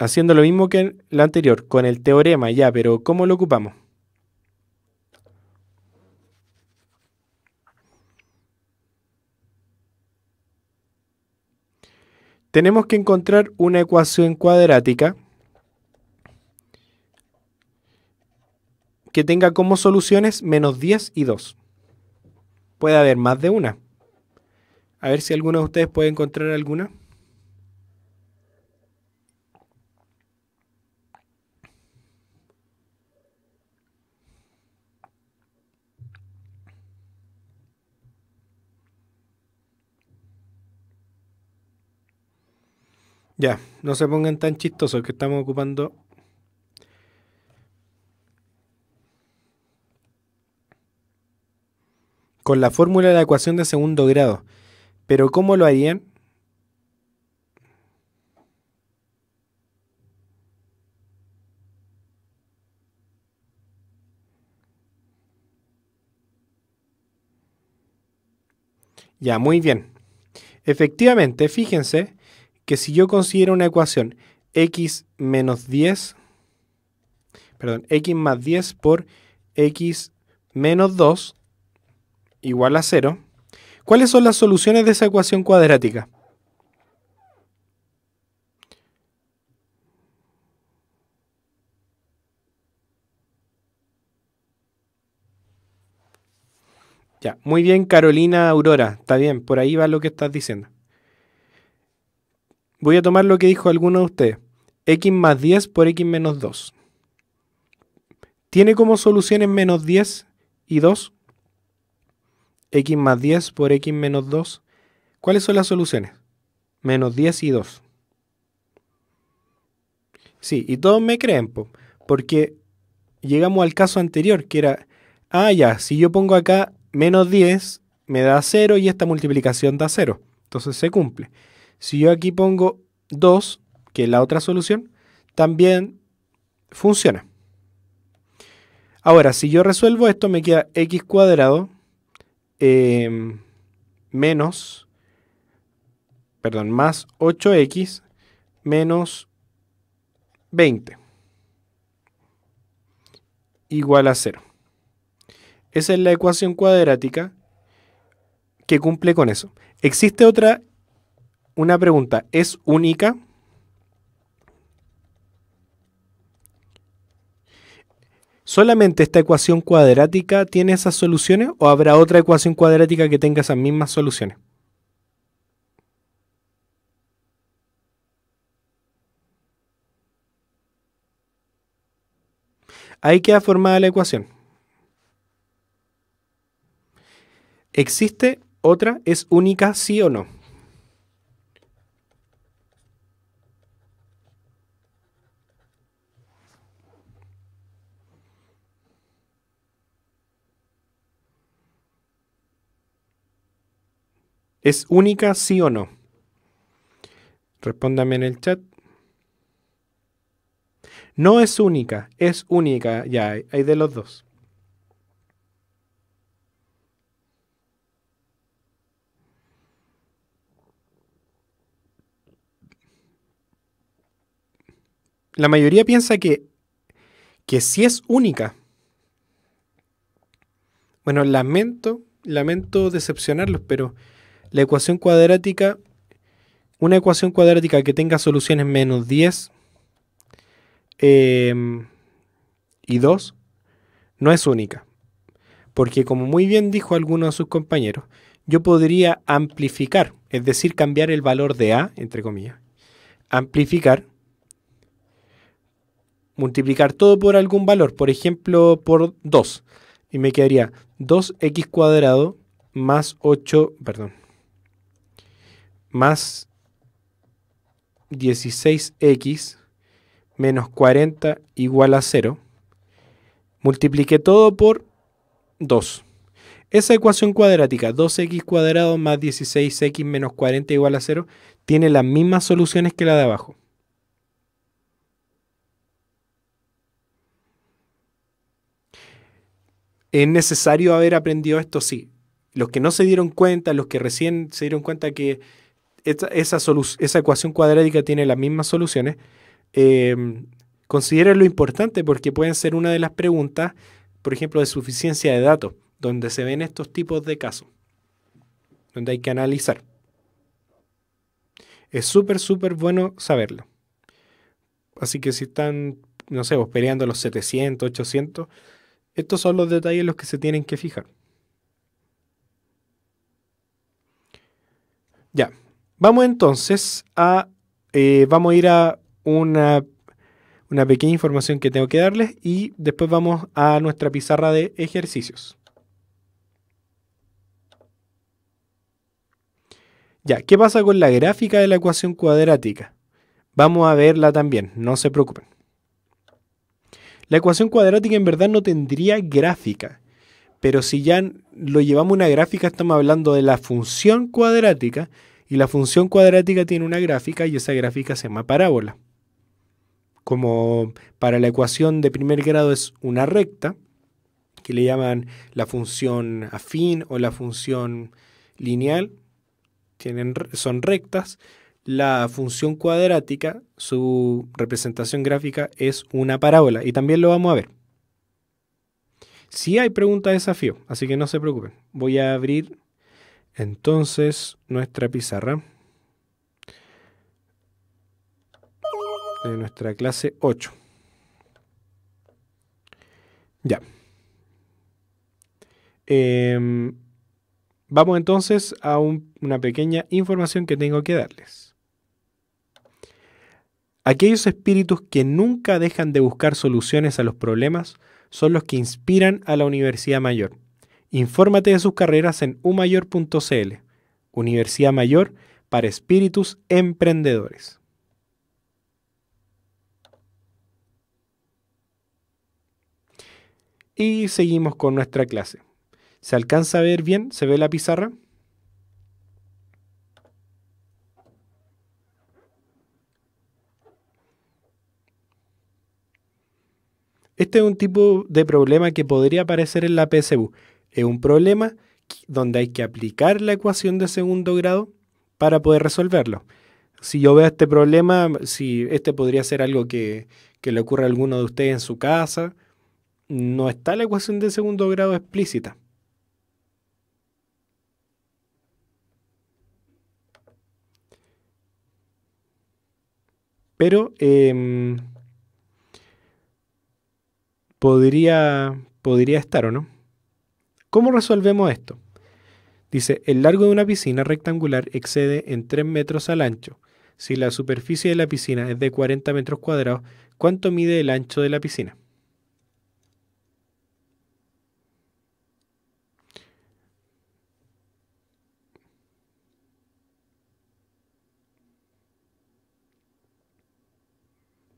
Haciendo lo mismo que la anterior, con el teorema ya, pero ¿cómo lo ocupamos? tenemos que encontrar una ecuación cuadrática que tenga como soluciones menos 10 y 2. Puede haber más de una. A ver si alguno de ustedes puede encontrar alguna. Ya, no se pongan tan chistosos que estamos ocupando. Con la fórmula de la ecuación de segundo grado. Pero ¿cómo lo harían? Ya, muy bien. Efectivamente, fíjense que si yo considero una ecuación x menos 10, perdón, x más 10 por x menos 2 igual a 0, ¿cuáles son las soluciones de esa ecuación cuadrática? Ya, muy bien Carolina Aurora, está bien, por ahí va lo que estás diciendo. Voy a tomar lo que dijo alguno de ustedes. X más 10 por X menos 2. ¿Tiene como soluciones menos 10 y 2? X más 10 por X menos 2. ¿Cuáles son las soluciones? Menos 10 y 2. Sí, y todos me creen, porque llegamos al caso anterior, que era, ah, ya, si yo pongo acá menos 10, me da 0 y esta multiplicación da 0. Entonces se cumple. Si yo aquí pongo 2, que es la otra solución, también funciona. Ahora, si yo resuelvo esto, me queda x cuadrado em, menos, perdón, más 8x menos 20 igual a 0. Esa es la ecuación cuadrática que cumple con eso. Existe otra una pregunta, ¿es única? ¿Solamente esta ecuación cuadrática tiene esas soluciones o habrá otra ecuación cuadrática que tenga esas mismas soluciones? Ahí queda formada la ecuación. ¿Existe otra? ¿Es única sí o no? ¿Es única, sí o no? Respóndame en el chat. No es única, es única, ya, hay de los dos. La mayoría piensa que, que sí es única. Bueno, lamento, lamento decepcionarlos, pero la ecuación cuadrática, una ecuación cuadrática que tenga soluciones menos 10 eh, y 2 no es única. Porque como muy bien dijo alguno de sus compañeros, yo podría amplificar, es decir, cambiar el valor de A, entre comillas, amplificar, multiplicar todo por algún valor, por ejemplo, por 2, y me quedaría 2x cuadrado más 8, perdón, más 16x menos 40 igual a 0. Multipliqué todo por 2. Esa ecuación cuadrática, 2x cuadrado más 16x menos 40 igual a 0, tiene las mismas soluciones que la de abajo. ¿Es necesario haber aprendido esto? Sí. Los que no se dieron cuenta, los que recién se dieron cuenta que esa, esa, ecuación cuadrática tiene las mismas soluciones, eh, lo importante porque pueden ser una de las preguntas, por ejemplo, de suficiencia de datos, donde se ven estos tipos de casos, donde hay que analizar. Es súper, súper bueno saberlo. Así que si están, no sé, peleando los 700, 800, estos son los detalles los que se tienen que fijar. Ya, Vamos entonces a, eh, vamos a ir a una, una pequeña información que tengo que darles y después vamos a nuestra pizarra de ejercicios. Ya, ¿qué pasa con la gráfica de la ecuación cuadrática? Vamos a verla también, no se preocupen. La ecuación cuadrática en verdad no tendría gráfica, pero si ya lo llevamos una gráfica estamos hablando de la función cuadrática y la función cuadrática tiene una gráfica y esa gráfica se llama parábola. Como para la ecuación de primer grado es una recta, que le llaman la función afín o la función lineal, tienen, son rectas. La función cuadrática, su representación gráfica es una parábola y también lo vamos a ver. Si hay pregunta de desafío, así que no se preocupen. Voy a abrir entonces, nuestra pizarra de nuestra clase 8. Ya. Em, vamos entonces a una pequeña información que tengo que darles. Aquellos espíritus que nunca dejan de buscar soluciones a los problemas son los que inspiran a la Universidad Mayor. Infórmate de sus carreras en umayor.cl, Universidad Mayor para Espíritus Emprendedores. Y seguimos con nuestra clase. ¿Se alcanza a ver bien? ¿Se ve la pizarra? Este es un tipo de problema que podría aparecer en la PSU, es un problema donde hay que aplicar la ecuación de segundo grado para poder resolverlo. Si yo veo este problema, si este podría ser algo que, le ocurra a alguno de ustedes en su casa, no está la ecuación de segundo grado explícita. Pero em, podría, podría estar, ¿o no? ¿Cómo resolvemos esto? Dice, el largo de una piscina rectangular excede en 3 metros al ancho. Si la superficie de la piscina es de 40 metros cuadrados, ¿cuánto mide el ancho de la piscina?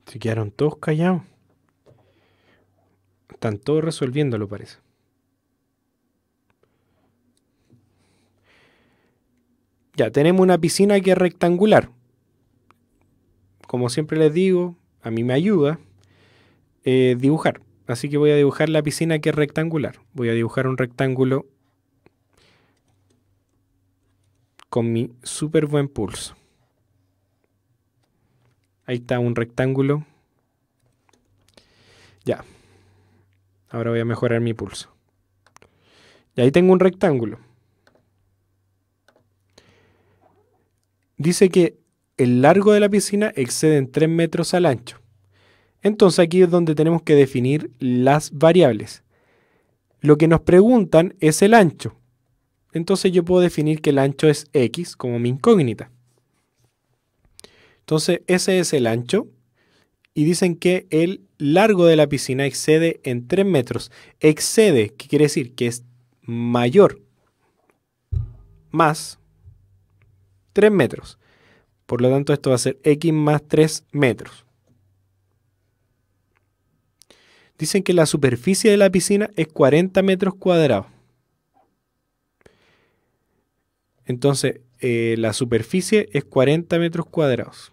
Se quedaron todos callados. Están todos resolviéndolo, parece. Ya, tenemos una piscina que es rectangular. Como siempre les digo, a mí me ayuda eh, dibujar. Así que voy a dibujar la piscina que es rectangular. Voy a dibujar un rectángulo con mi súper buen pulso. Ahí está un rectángulo. Ya. Ahora voy a mejorar mi pulso. Y ahí tengo un rectángulo. dice que el largo de la piscina excede en 3 metros al ancho. Entonces aquí es donde tenemos que definir las variables. Lo que nos preguntan es el ancho. Entonces yo puedo definir que el ancho es x como mi incógnita. Entonces ese es el ancho y dicen que el largo de la piscina excede en 3 metros. Excede, ¿qué quiere decir? Que es mayor, más, 3 metros. Por lo tanto, esto va a ser x más 3 metros. Dicen que la superficie de la piscina es 40 metros cuadrados. Entonces, eh, la superficie es 40 metros cuadrados.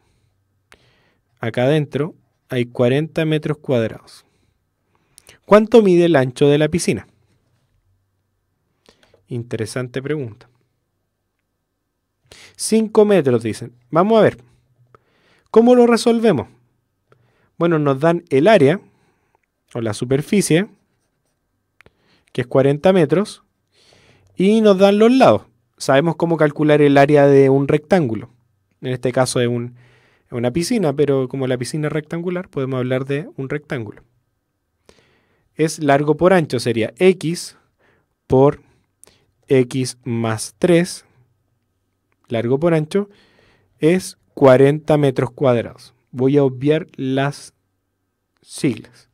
Acá adentro hay 40 metros cuadrados. ¿Cuánto mide el ancho de la piscina? Interesante pregunta. 5 metros, dicen. Vamos a ver. ¿Cómo lo resolvemos? Bueno, nos dan el área o la superficie, que es 40 metros, y nos dan los lados. Sabemos cómo calcular el área de un rectángulo. En este caso es una piscina, pero como la piscina es rectangular, podemos hablar de un rectángulo. Es largo por ancho, sería x por x más 3 largo por ancho, es 40 metros cuadrados. Voy a obviar las siglas.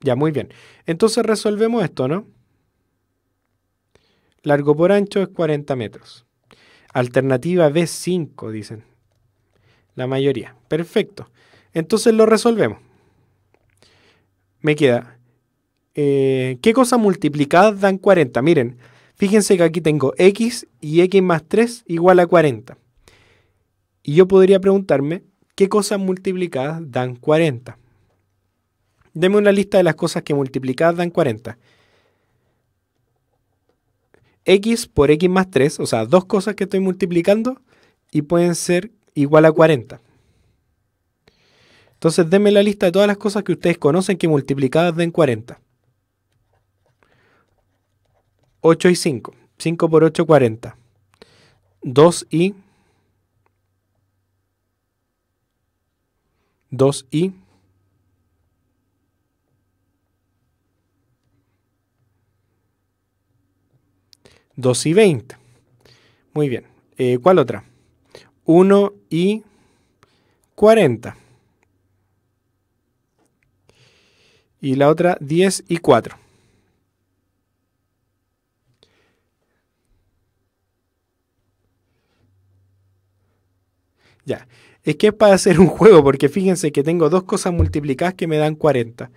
Ya, muy bien. Entonces resolvemos esto, ¿no? Largo por ancho es 40 metros. Alternativa B5, dicen. La mayoría. Perfecto. Entonces lo resolvemos. Me queda. Eh, ¿Qué cosas multiplicadas dan 40? Miren, fíjense que aquí tengo x y x más 3 igual a 40. Y yo podría preguntarme, ¿qué cosas multiplicadas dan 40? Deme una lista de las cosas que multiplicadas dan 40 x por x más 3, o sea, dos cosas que estoy multiplicando y pueden ser igual a 40. Entonces denme la lista de todas las cosas que ustedes conocen que multiplicadas den 40. 8 y 5. 5 por 8, 40. 2 y... 2 y... 2 y 20. Muy bien. Eh, ¿Cuál otra? 1 y 40. Y la otra 10 y 4. Ya, es que es para hacer un juego, porque fíjense que tengo dos cosas multiplicadas que me dan 40.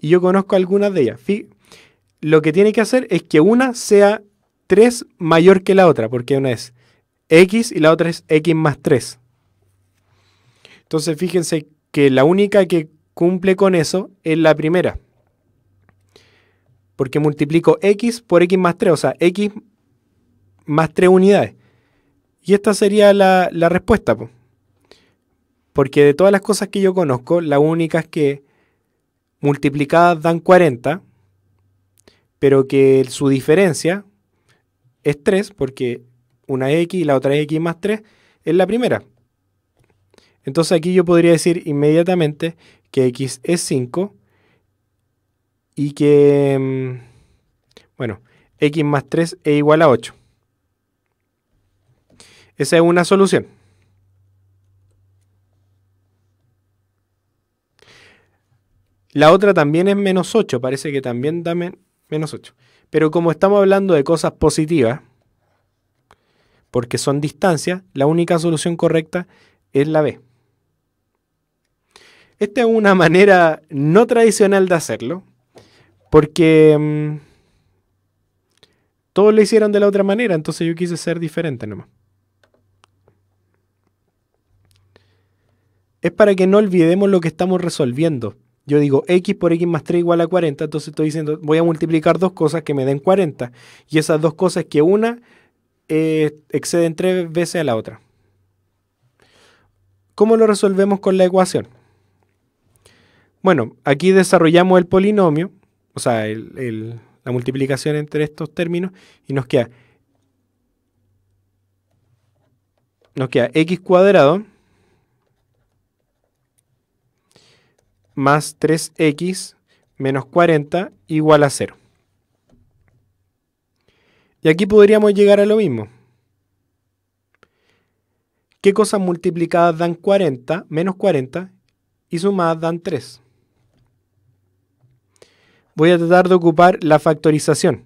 Y yo conozco algunas de ellas. lo que tiene que hacer es que una sea 3 mayor que la otra, porque una es x y la otra es x más 3. Entonces fíjense que la única que cumple con eso es la primera. Porque multiplico x por x más 3, o sea, x más 3 unidades. Y esta sería la, respuesta. Porque de todas las cosas que yo conozco, la única es que multiplicadas dan 40, pero que su diferencia es 3 porque una x y la otra x más 3 es la primera. Entonces aquí yo podría decir inmediatamente que x es 5 y que, mm, bueno, x más 3 es igual a 8. Esa es una solución. La otra también es menos 8, parece que también da menos 8. Pero como estamos hablando de cosas positivas, porque son distancias, la única solución correcta es la B. Esta es una manera no tradicional de hacerlo, porque mm, todos lo hicieron de la otra manera, entonces yo quise ser diferente nomás. Es para que no olvidemos lo que estamos resolviendo, yo digo x por x más 3 igual a 40, entonces estoy diciendo, voy a multiplicar dos cosas que me den 40. Y esas dos cosas que una eh, exceden tres veces a la otra. ¿Cómo lo resolvemos con la ecuación? Bueno, aquí desarrollamos el polinomio, o sea, la multiplicación entre estos términos, y nos queda, nos queda x cuadrado más 3x menos 40 igual a 0. Y aquí podríamos llegar a lo mismo. ¿Qué cosas multiplicadas dan 40 menos 40 y sumadas dan 3? Voy a tratar de ocupar la factorización.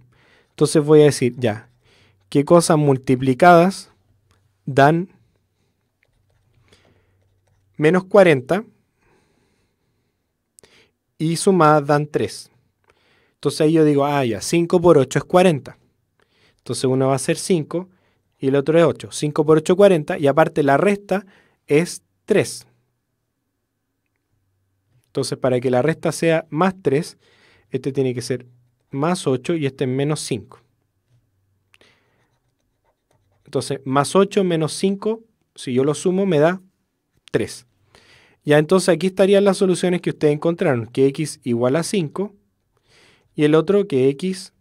Entonces voy a decir ya, ¿qué cosas multiplicadas dan menos 40? y sumadas dan 3. Entonces ahí yo digo, ah, ya, 5 por 8 es 40. Entonces uno va a ser 5 y el otro es 8. 5 por 8 es 40 y aparte la resta es 3. Entonces para que la resta sea más 3, este tiene que ser más 8 y este es menos 5. Entonces, más 8 menos 5, si yo lo sumo, me da 3. Ya entonces aquí estarían las soluciones que ustedes encontraron, que x igual a 5 y el otro que x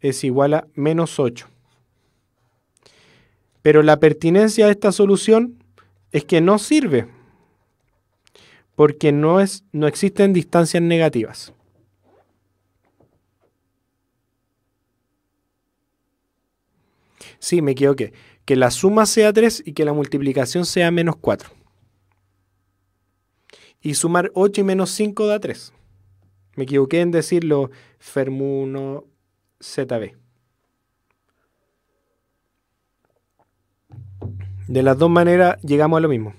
es igual a menos 8. Pero la pertinencia de esta solución es que no sirve porque no, es, no existen distancias negativas. Sí, me equivoqué. Que la suma sea 3 y que la multiplicación sea menos 4 y sumar 8 y menos 5 da 3. Me equivoqué en decirlo fermuno ZB. De las dos maneras llegamos a lo mismo.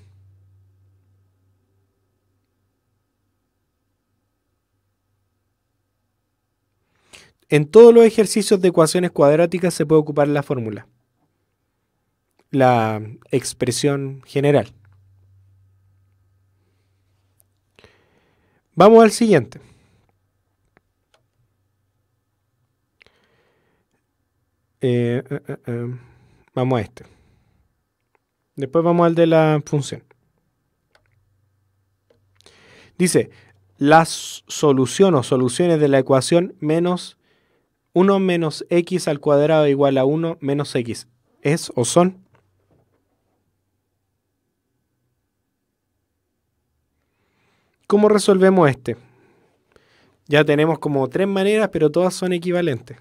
En todos los ejercicios de ecuaciones cuadráticas se puede ocupar la fórmula, la expresión general. Vamos al siguiente. Eh, eh, eh, vamos a este. Después vamos al de la función. Dice, las solución o soluciones de la ecuación menos 1 menos x al cuadrado igual a 1 menos x es o son ¿Cómo resolvemos este? Ya tenemos como tres maneras, pero todas son equivalentes.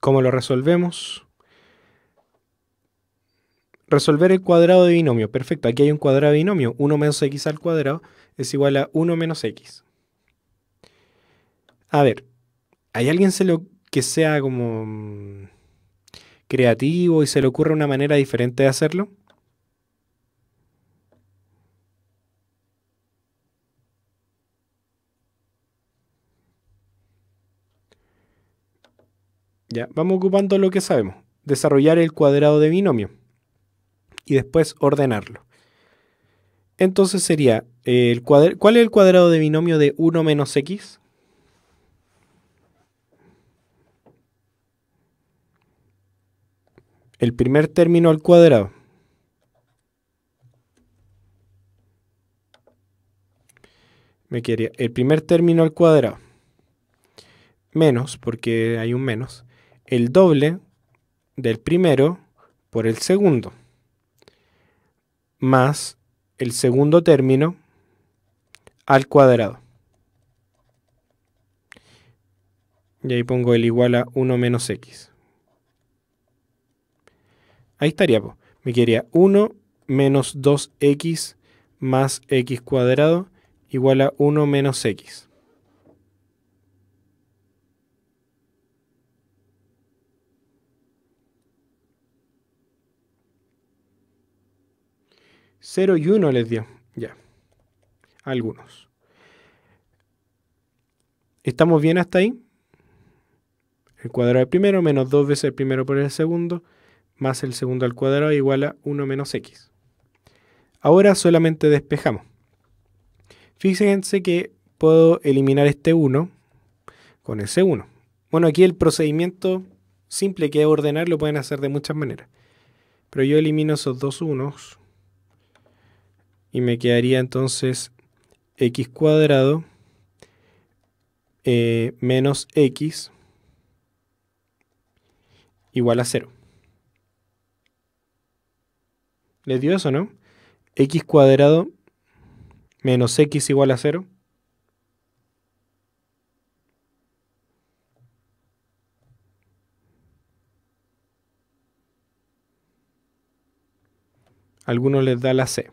¿Cómo lo resolvemos? Resolver el cuadrado de binomio. Perfecto, aquí hay un cuadrado de binomio. 1 menos x al cuadrado es igual a 1 menos x. A ver, ¿hay alguien se lo que sea como mm, creativo y se le ocurre una manera diferente de hacerlo? Ya, vamos ocupando lo que sabemos. Desarrollar el cuadrado de binomio y después ordenarlo. Entonces sería, eh, el ¿cuál es el cuadrado de binomio de 1 menos x? El primer término al cuadrado. Me quería el primer término al cuadrado. Menos, porque hay un menos. El doble del primero por el segundo más el segundo término al cuadrado. Y ahí pongo el igual a 1 menos x. Ahí estaría, me quería 1 menos 2x más x cuadrado igual a 1 menos x. 0 y 1 les dio. Ya. Algunos. ¿Estamos bien hasta ahí? El cuadrado del primero menos 2 veces el primero por el segundo más el segundo al cuadrado igual a 1 menos x. Ahora solamente despejamos. Fíjense que puedo eliminar este 1 con ese 1. Bueno, aquí el procedimiento simple que es ordenar lo pueden hacer de muchas maneras. Pero yo elimino esos dos unos y me quedaría entonces x cuadrado eh, menos x igual a 0. ¿Les dio eso, no? x cuadrado menos x igual a 0. Algunos les da la C.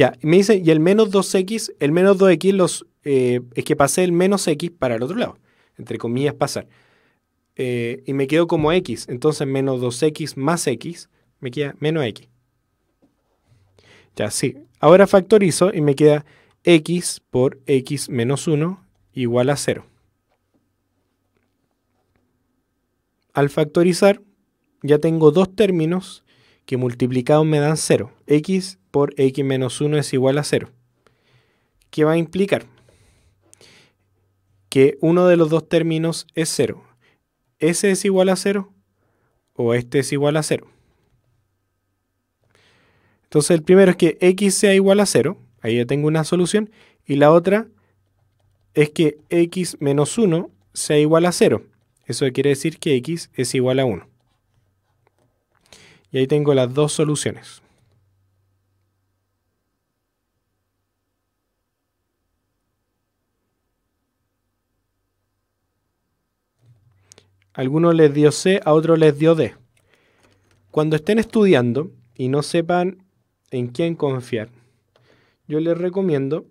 Ya, me dice, y el menos 2x, el menos 2x los, eh, es que pasé el menos x para el otro lado, entre comillas pasar. Eh, y me quedo como x, entonces menos 2x más x me queda menos x. Ya, sí. Ahora factorizo y me queda x por x menos 1 igual a 0. Al factorizar ya tengo dos términos que multiplicados me dan 0. X por X menos 1 es igual a 0. ¿Qué va a implicar? Que uno de los dos términos es 0. ¿Ese es igual a 0? ¿O este es igual a 0? Entonces el primero es que X sea igual a 0. Ahí ya tengo una solución. Y la otra es que X menos 1 sea igual a 0. Eso quiere decir que X es igual a 1. Y ahí tengo las dos soluciones. algunos les dio C, a otros les dio D. Cuando estén estudiando y no sepan en quién confiar, yo les recomiendo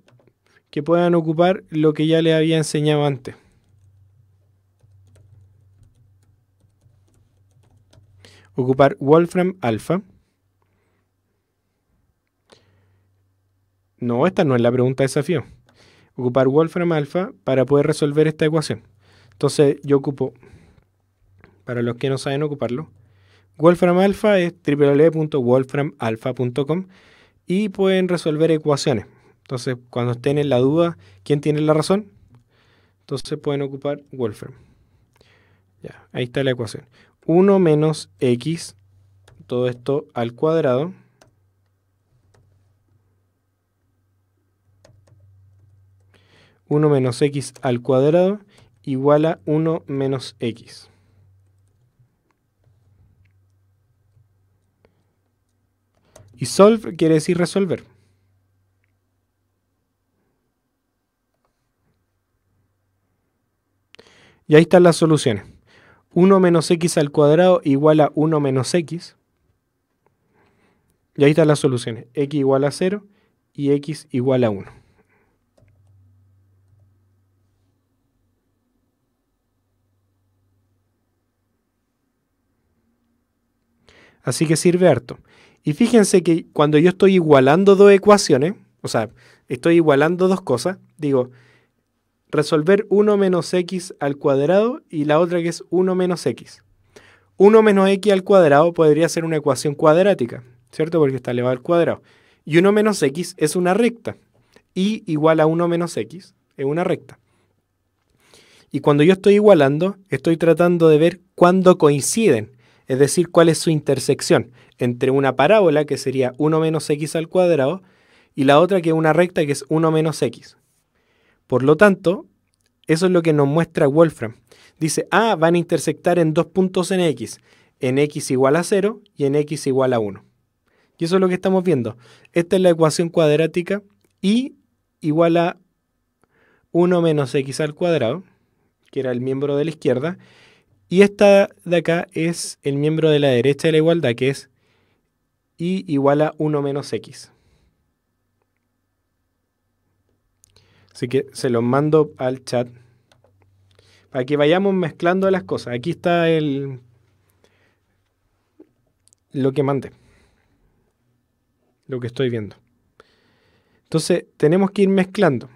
que puedan ocupar lo que ya les había enseñado antes. ocupar Wolfram Alpha. No, esta no es la pregunta de desafío. Ocupar Wolfram Alpha para poder resolver esta ecuación. Entonces yo ocupo, para los que no saben ocuparlo, Wolfram Alpha es www.wolframalpha.com y pueden resolver ecuaciones. Entonces, cuando estén en la duda, ¿quién tiene la razón? Entonces pueden ocupar Wolfram. Ya, ahí está la ecuación. 1 menos x, todo esto al cuadrado, ...1 menos x al cuadrado igual a 1 menos x. Y solve quiere decir resolver. Y ahí están las soluciones. 1 menos x al cuadrado igual a 1 menos x. Y ahí están las soluciones. x igual a 0 y x igual a 1. Así que sirve harto. Y fíjense que cuando yo estoy igualando dos ecuaciones, o sea, estoy igualando dos cosas, digo, resolver 1 menos x al cuadrado y la otra que es 1 menos x. 1 menos x al cuadrado podría ser una ecuación cuadrática, ¿cierto? Porque está elevado al cuadrado. Y 1 menos x es una recta. y igual a 1 menos x es una recta. Y cuando yo estoy igualando, estoy tratando de ver cuándo coinciden, es decir, cuál es su intersección entre una parábola, que sería 1 menos x al cuadrado, y la otra que es una recta, que es 1 menos x. Por lo tanto, eso es lo que nos muestra Wolfram. Dice, ah, van a intersectar en dos puntos en X, en X igual a 0 y en X igual a 1. Y eso es lo que estamos viendo. Esta es la ecuación cuadrática y igual a 1 menos x al cuadrado, que era el miembro de la izquierda, y esta de acá es el miembro de la derecha de la igualdad, que es y igual a 1 menos x. Así que se los mando al chat para que vayamos mezclando las cosas. Aquí está el lo que mandé. Lo que estoy viendo. Entonces, tenemos que ir mezclando.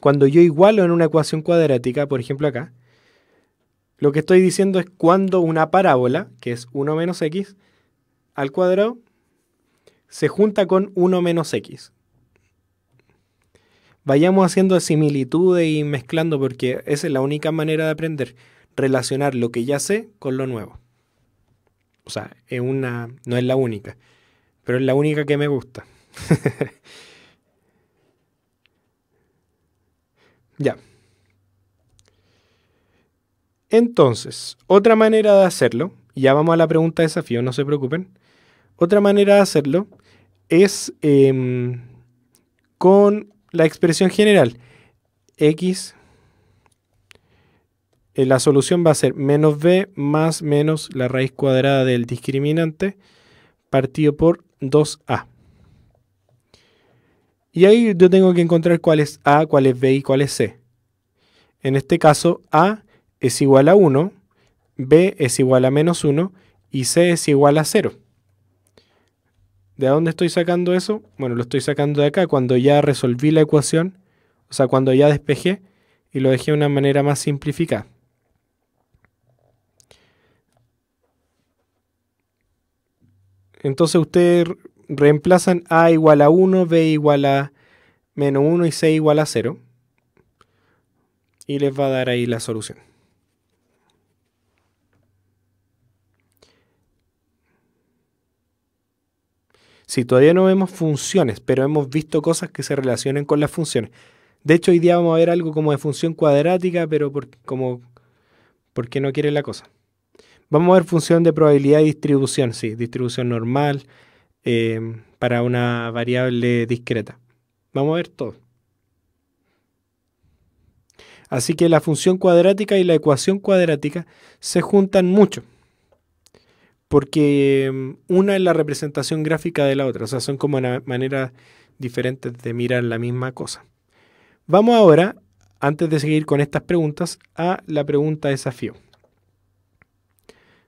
Cuando yo igualo en una ecuación cuadrática, por ejemplo acá, lo que estoy diciendo es cuando una parábola, que es 1 menos x, al cuadrado, se junta con 1 menos x vayamos haciendo similitudes y mezclando porque esa es la única manera de aprender, relacionar lo que ya sé con lo nuevo. O sea, es una, no es la única, pero es la única que me gusta. ya. Entonces, otra manera de hacerlo, ya vamos a la pregunta de desafío, no se preocupen. Otra manera de hacerlo es em, con la expresión general, x, eh, la solución va a ser menos b más menos la raíz cuadrada del discriminante partido por 2a. Y ahí yo tengo que encontrar cuál es a, cuál es b y cuál es c. En este caso, a es igual a 1, b es igual a menos 1 y c es igual a 0. ¿De dónde estoy sacando eso? Bueno, lo estoy sacando de acá, cuando ya resolví la ecuación, o sea, cuando ya despejé y lo dejé de una manera más simplificada. Entonces ustedes reemplazan A igual a 1, B igual a menos 1 y C igual a 0. Y les va a dar ahí la solución. Si todavía no vemos funciones, pero hemos visto cosas que se relacionen con las funciones. De hecho, hoy día vamos a ver algo como de función cuadrática, pero por, como porque no quiere la cosa. Vamos a ver función de probabilidad y distribución, sí, distribución normal em, para una variable discreta. Vamos a ver todo. Así que la función cuadrática y la ecuación cuadrática se juntan mucho porque mm, una es la representación gráfica de la otra, o sea, son como maneras diferentes de mirar la misma cosa. Vamos ahora, antes de seguir con estas preguntas, a la pregunta desafío.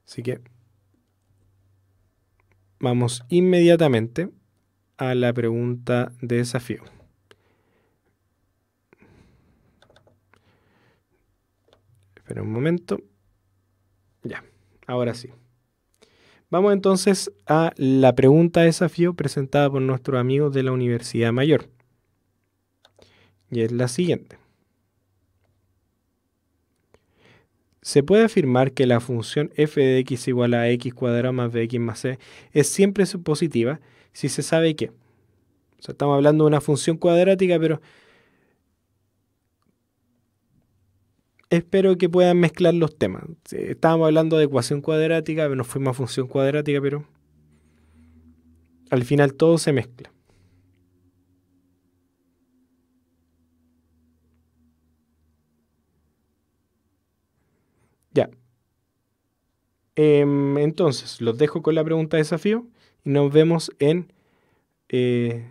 Así que vamos inmediatamente a la pregunta de desafío. Espera un momento. Ya, ahora sí. Vamos entonces a la pregunta de desafío presentada por nuestro amigo de la Universidad Mayor. Y es la siguiente. ¿Se puede afirmar que la función f de x igual a x cuadrado más bx más c es siempre positiva si se sabe que? estamos hablando de una función cuadrática, pero espero que puedan mezclar los temas. Estábamos hablando de ecuación cuadrática, pero nos fuimos a función cuadrática, pero al final todo se mezcla. Ya. Em, entonces, los dejo con la pregunta de desafío y nos vemos en 10 eh,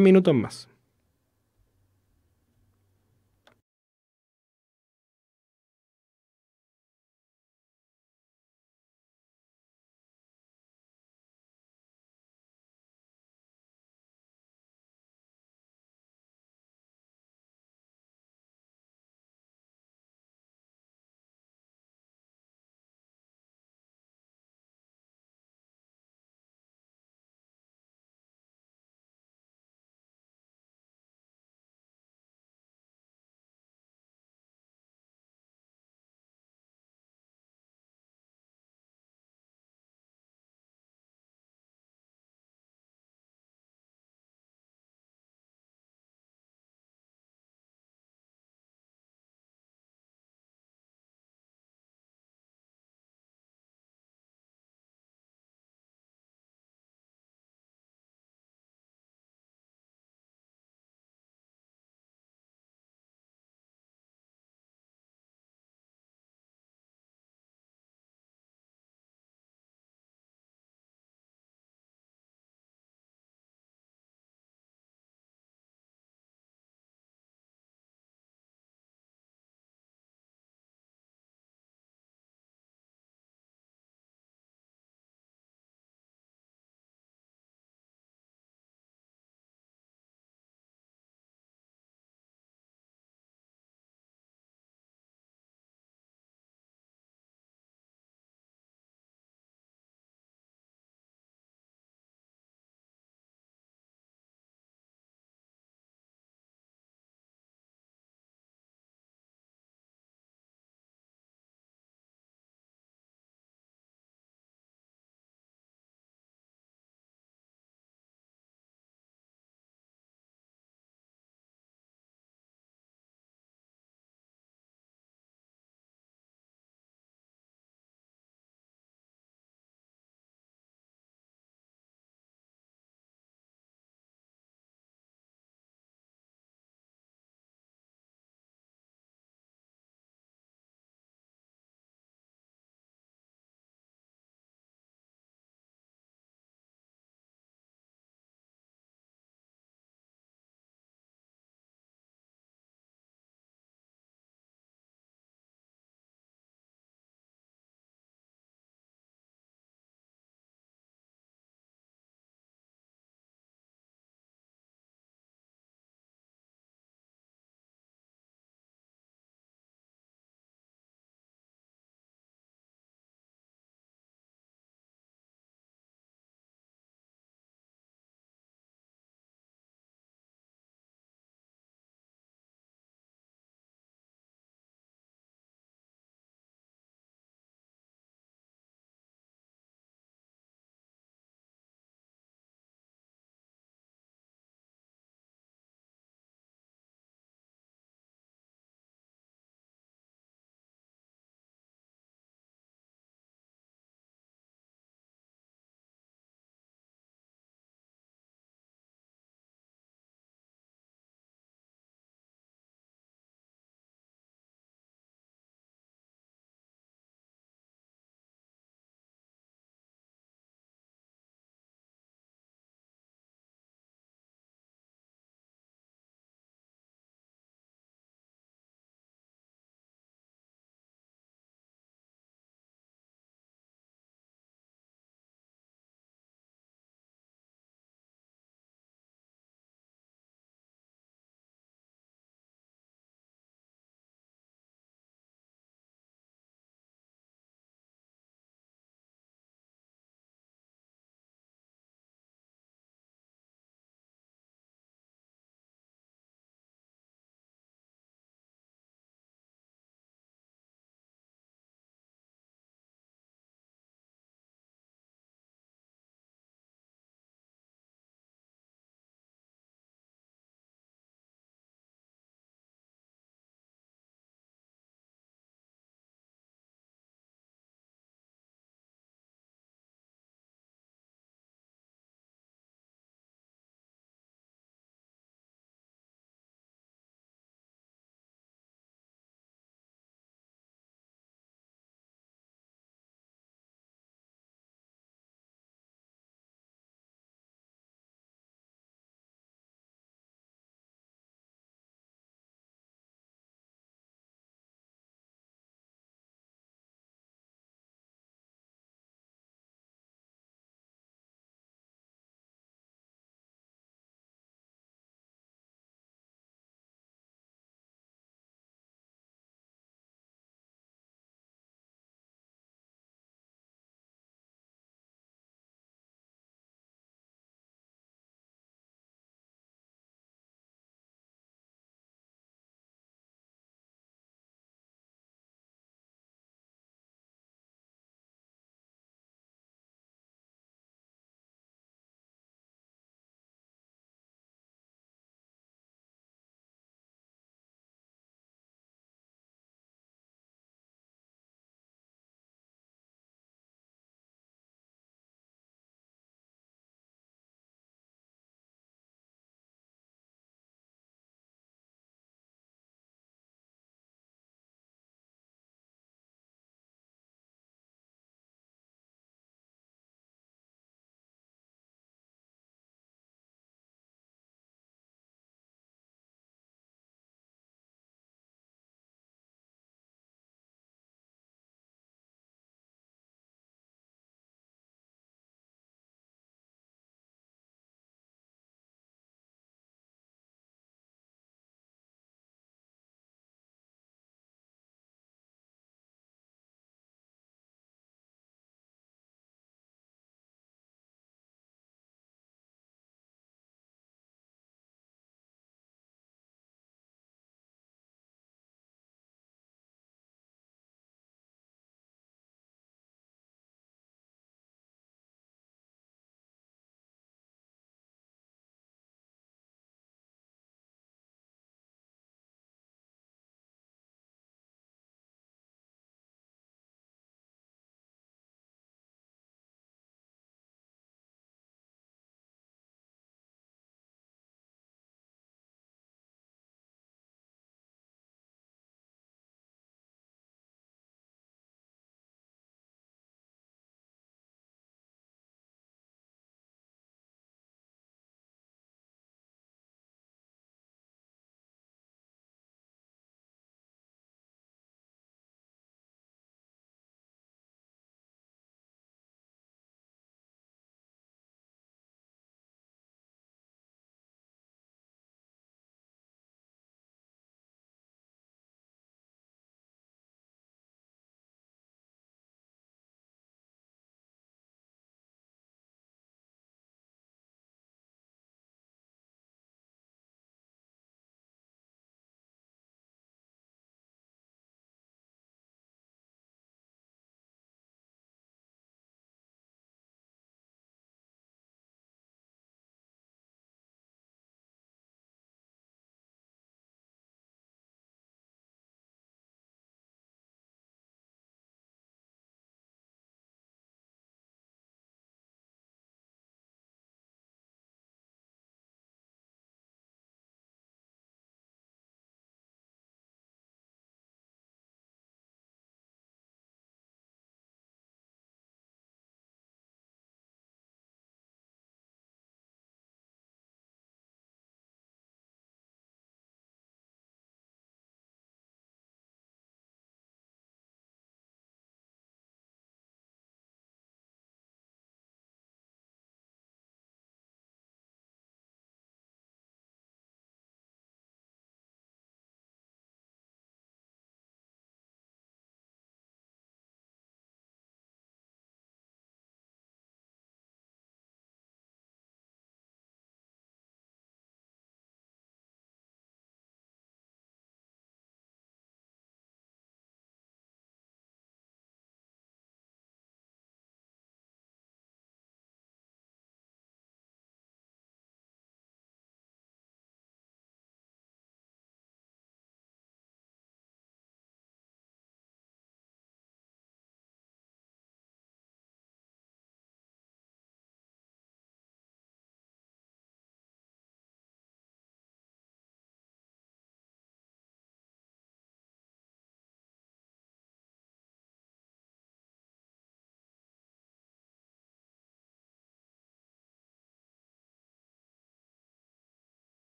minutos más.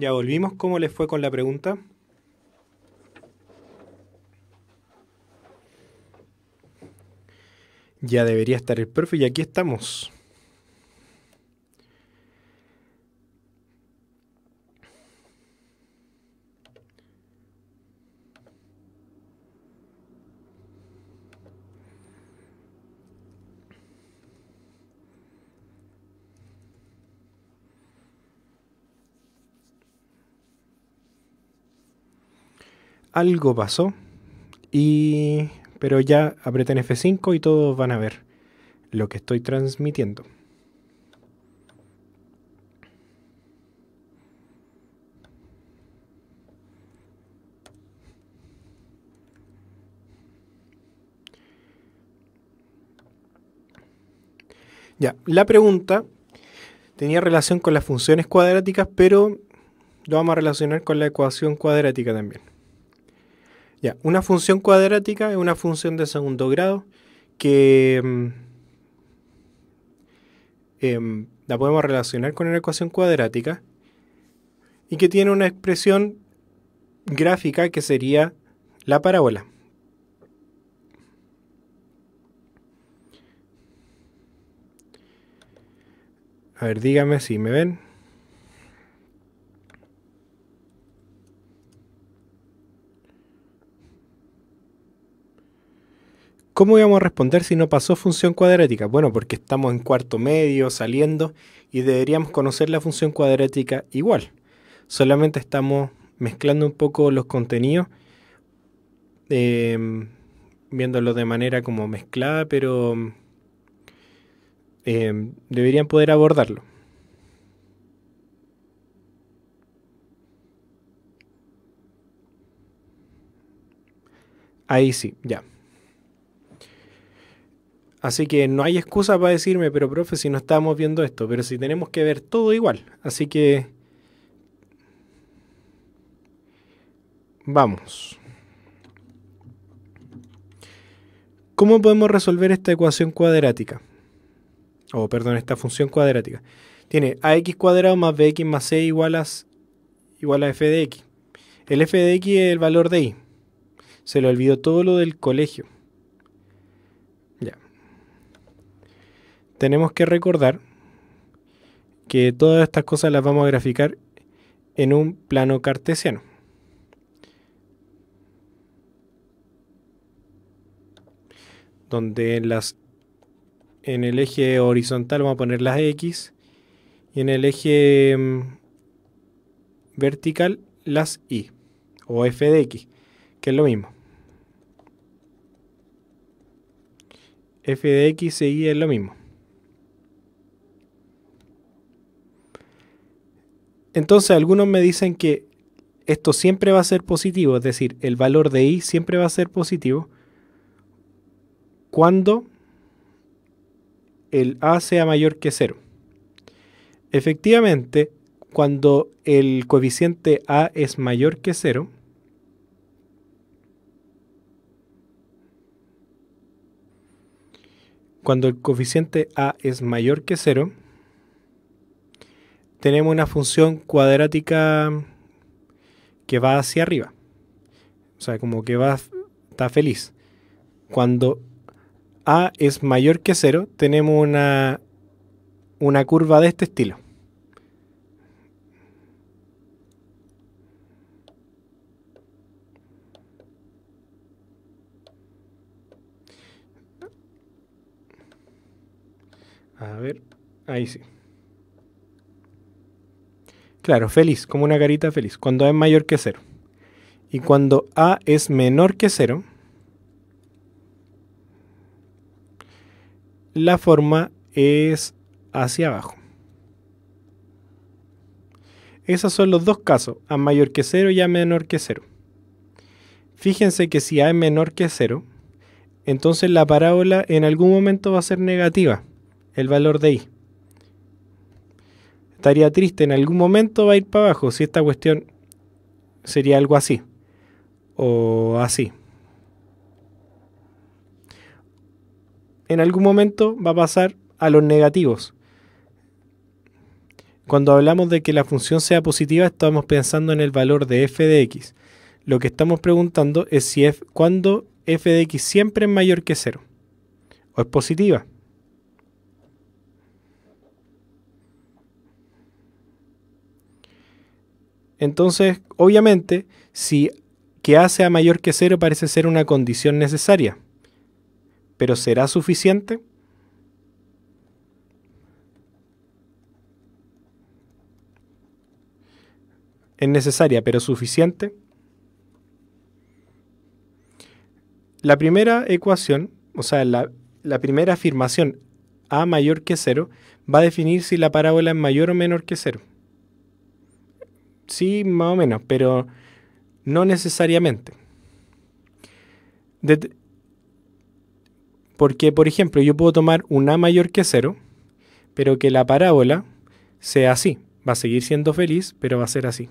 Ya volvimos. ¿Cómo les fue con la pregunta? Ya debería estar el profe y aquí estamos. algo pasó. Y... Pero ya apretan F5 y todos van a ver lo que estoy transmitiendo. Ya, la pregunta tenía relación con las funciones cuadráticas, pero lo vamos a relacionar con la ecuación cuadrática también. Ya, una función cuadrática es una función de segundo grado que mm, em, la podemos relacionar con una ecuación cuadrática y que tiene una expresión gráfica que sería la parábola. A ver, dígame si me ven. ¿Cómo íbamos a responder si no pasó función cuadrática? Bueno, porque estamos en cuarto medio, saliendo, y deberíamos conocer la función cuadrática igual. Solamente estamos mezclando un poco los contenidos, em, viéndolo de manera como mezclada, pero em, deberían poder abordarlo. Ahí sí, ya. Así que no hay excusa para decirme, pero profe, si no estábamos viendo esto, pero si tenemos que ver todo igual. Así que... Vamos. ¿Cómo podemos resolver esta ecuación cuadrática? O, oh, perdón, esta función cuadrática. Tiene ax cuadrado más bx más c igual a, igual a f de x. El f de x es el valor de y. Se lo olvidó todo lo del colegio. tenemos que recordar que todas estas cosas las vamos a graficar en un plano cartesiano. Donde en, las, en el eje horizontal vamos a poner las X y en el eje mm, vertical las Y o F de X, que es lo mismo. F de X y Y es lo mismo. Entonces algunos me dicen que esto siempre va a ser positivo, es decir, el valor de i siempre va a ser positivo cuando el a sea mayor que 0. Efectivamente, cuando el coeficiente a es mayor que 0, cuando el coeficiente a es mayor que 0, tenemos una función cuadrática que va hacia arriba. O sea, como que va, está feliz. Cuando a es mayor que cero, tenemos una, una curva de este estilo. A ver, ahí sí. Claro, feliz, como una carita feliz, cuando A es mayor que cero. Y cuando A es menor que cero, la forma es hacia abajo. Esos son los dos casos, A mayor que cero y A menor que cero. Fíjense que si A es menor que cero, entonces la parábola en algún momento va a ser negativa, el valor de I estaría triste, en algún momento va a ir para abajo, si esta cuestión sería algo así, o así. En algún momento va a pasar a los negativos. Cuando hablamos de que la función sea positiva, estamos pensando en el valor de f de x. Lo que estamos preguntando es si f, cuando f de x siempre es mayor que cero, o es positiva. Entonces, obviamente, si que A sea mayor que cero parece ser una condición necesaria. ¿Pero será suficiente? ¿Es necesaria, pero suficiente? La primera ecuación, o sea, la, primera afirmación A mayor que cero, va a definir si la parábola es mayor o menor que cero. Sí, más o menos, pero no necesariamente. porque, por ejemplo, yo puedo tomar un A mayor que cero, pero que la parábola sea así. Va a seguir siendo feliz, pero va a ser así.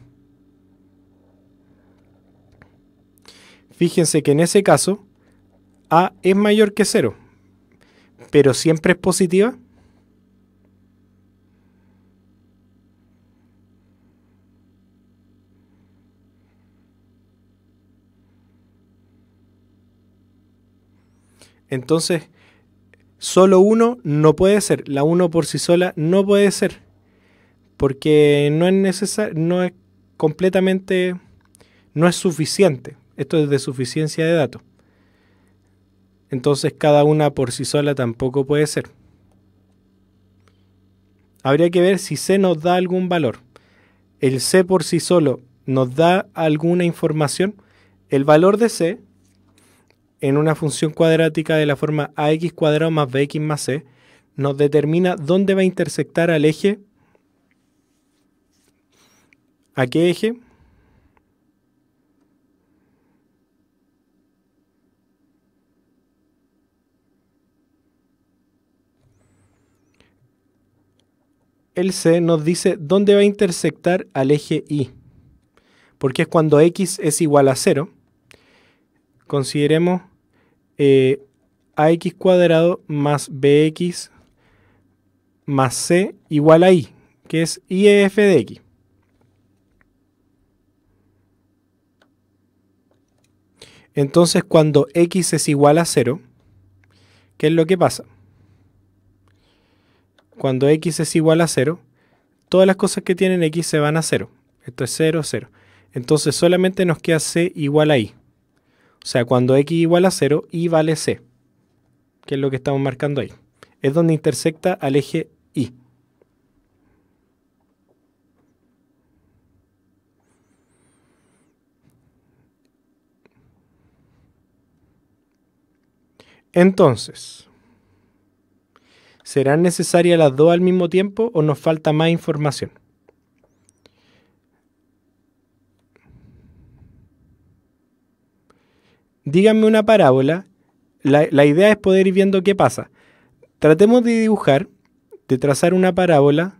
Fíjense que en ese caso, A es mayor que cero, pero siempre es positiva. Entonces, solo uno no puede ser. La uno por sí sola no puede ser. Porque no es necesario, no es completamente, no es suficiente. Esto es de suficiencia de datos. Entonces cada una por sí sola tampoco puede ser. Habría que ver si C nos da algún valor. El C por sí solo nos da alguna información. El valor de C en una función cuadrática de la forma ax cuadrado más bx más c, nos determina dónde va a intersectar al eje. ¿A qué eje? El C nos dice dónde va a intersectar al eje Y, porque es cuando X es igual a 0 consideremos eh, ax cuadrado más bx más c igual a y, que es y de x. Entonces cuando x es igual a 0, ¿qué es lo que pasa? Cuando x es igual a 0, todas las cosas que tienen x se van a 0. Esto es 0, 0. Entonces solamente nos queda c igual a y. O sea, cuando x igual a 0, y vale c, que es lo que estamos marcando ahí. Es donde intersecta al eje y. Entonces, ¿serán necesarias las dos al mismo tiempo o nos falta más información? díganme una parábola. La, idea es poder ir viendo qué pasa. Tratemos de dibujar, de trazar una parábola.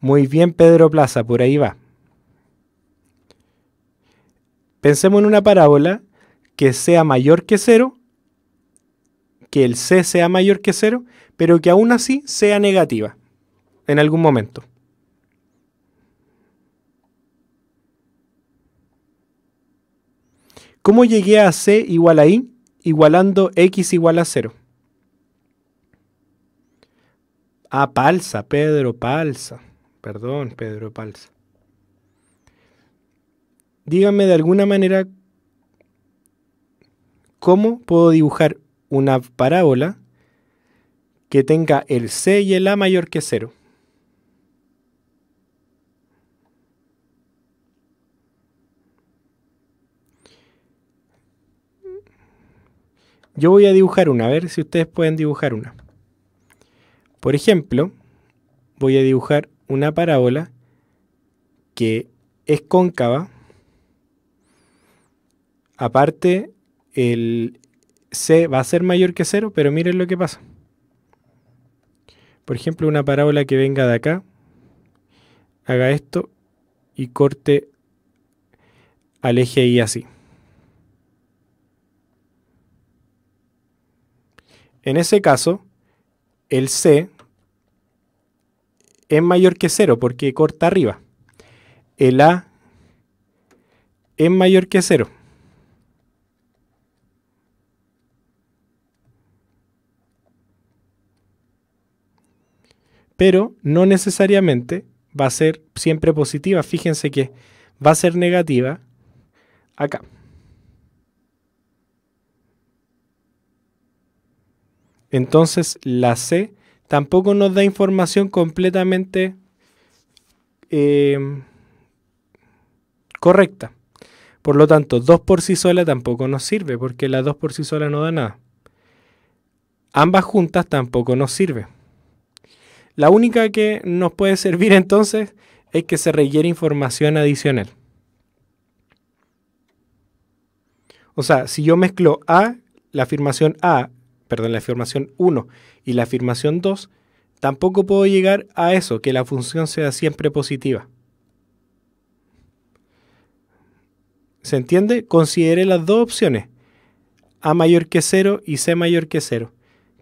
Muy bien, Pedro Plaza, por ahí va. Pensemos en una parábola que sea mayor que cero, que el C sea mayor que cero, pero que aún así sea negativa en algún momento. ¿Cómo llegué a C igual a I igualando X igual a 0? Ah, Palsa, Pedro Palsa. Perdón, Pedro Palsa. Díganme de alguna manera cómo puedo dibujar una parábola que tenga el C y el A mayor que 0. Yo voy a dibujar una, a ver si ustedes pueden dibujar una. Por ejemplo, voy a dibujar una parábola que es cóncava. Aparte, el C va a ser mayor que cero, pero miren lo que pasa. Por ejemplo, una parábola que venga de acá, haga esto y corte al eje Y así. En ese caso, el C es mayor que 0 porque corta arriba. El A es mayor que 0. Pero no necesariamente va a ser siempre positiva. Fíjense que va a ser negativa acá. Entonces la C tampoco nos da información completamente em, correcta. Por lo tanto, 2 por sí sola tampoco nos sirve, porque la 2 por sí sola no da nada. Ambas juntas tampoco nos sirve. La única que nos puede servir entonces es que se requiere información adicional. O sea, si yo mezclo A, la afirmación A perdón, la afirmación 1 y la afirmación 2, tampoco puedo llegar a eso, que la función sea siempre positiva. ¿Se entiende? Consideré las dos opciones, a mayor que 0 y c mayor que 0.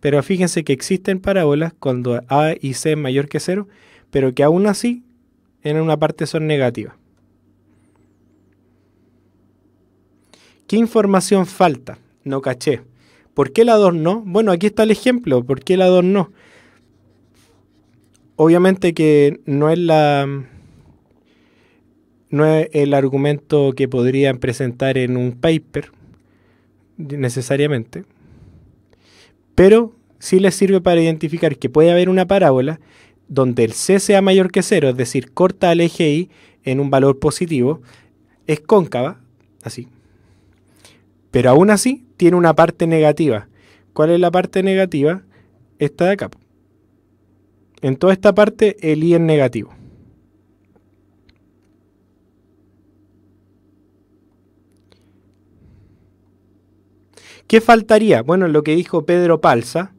Pero fíjense que existen parábolas cuando a y c es mayor que 0, pero que aún así en una parte son negativas. ¿Qué información falta? No caché. ¿Por qué la 2 no? Bueno, aquí está el ejemplo. ¿Por qué la 2 no? Obviamente que no es la. No es el argumento que podrían presentar en un paper, necesariamente. Pero sí les sirve para identificar que puede haber una parábola donde el C sea mayor que cero, es decir, corta al eje Y en un valor positivo, es cóncava, así. Pero aún así tiene una parte negativa. ¿Cuál es la parte negativa? Esta de acá. En toda esta parte el i es negativo. ¿Qué faltaría? Bueno, lo que dijo Pedro Palsa.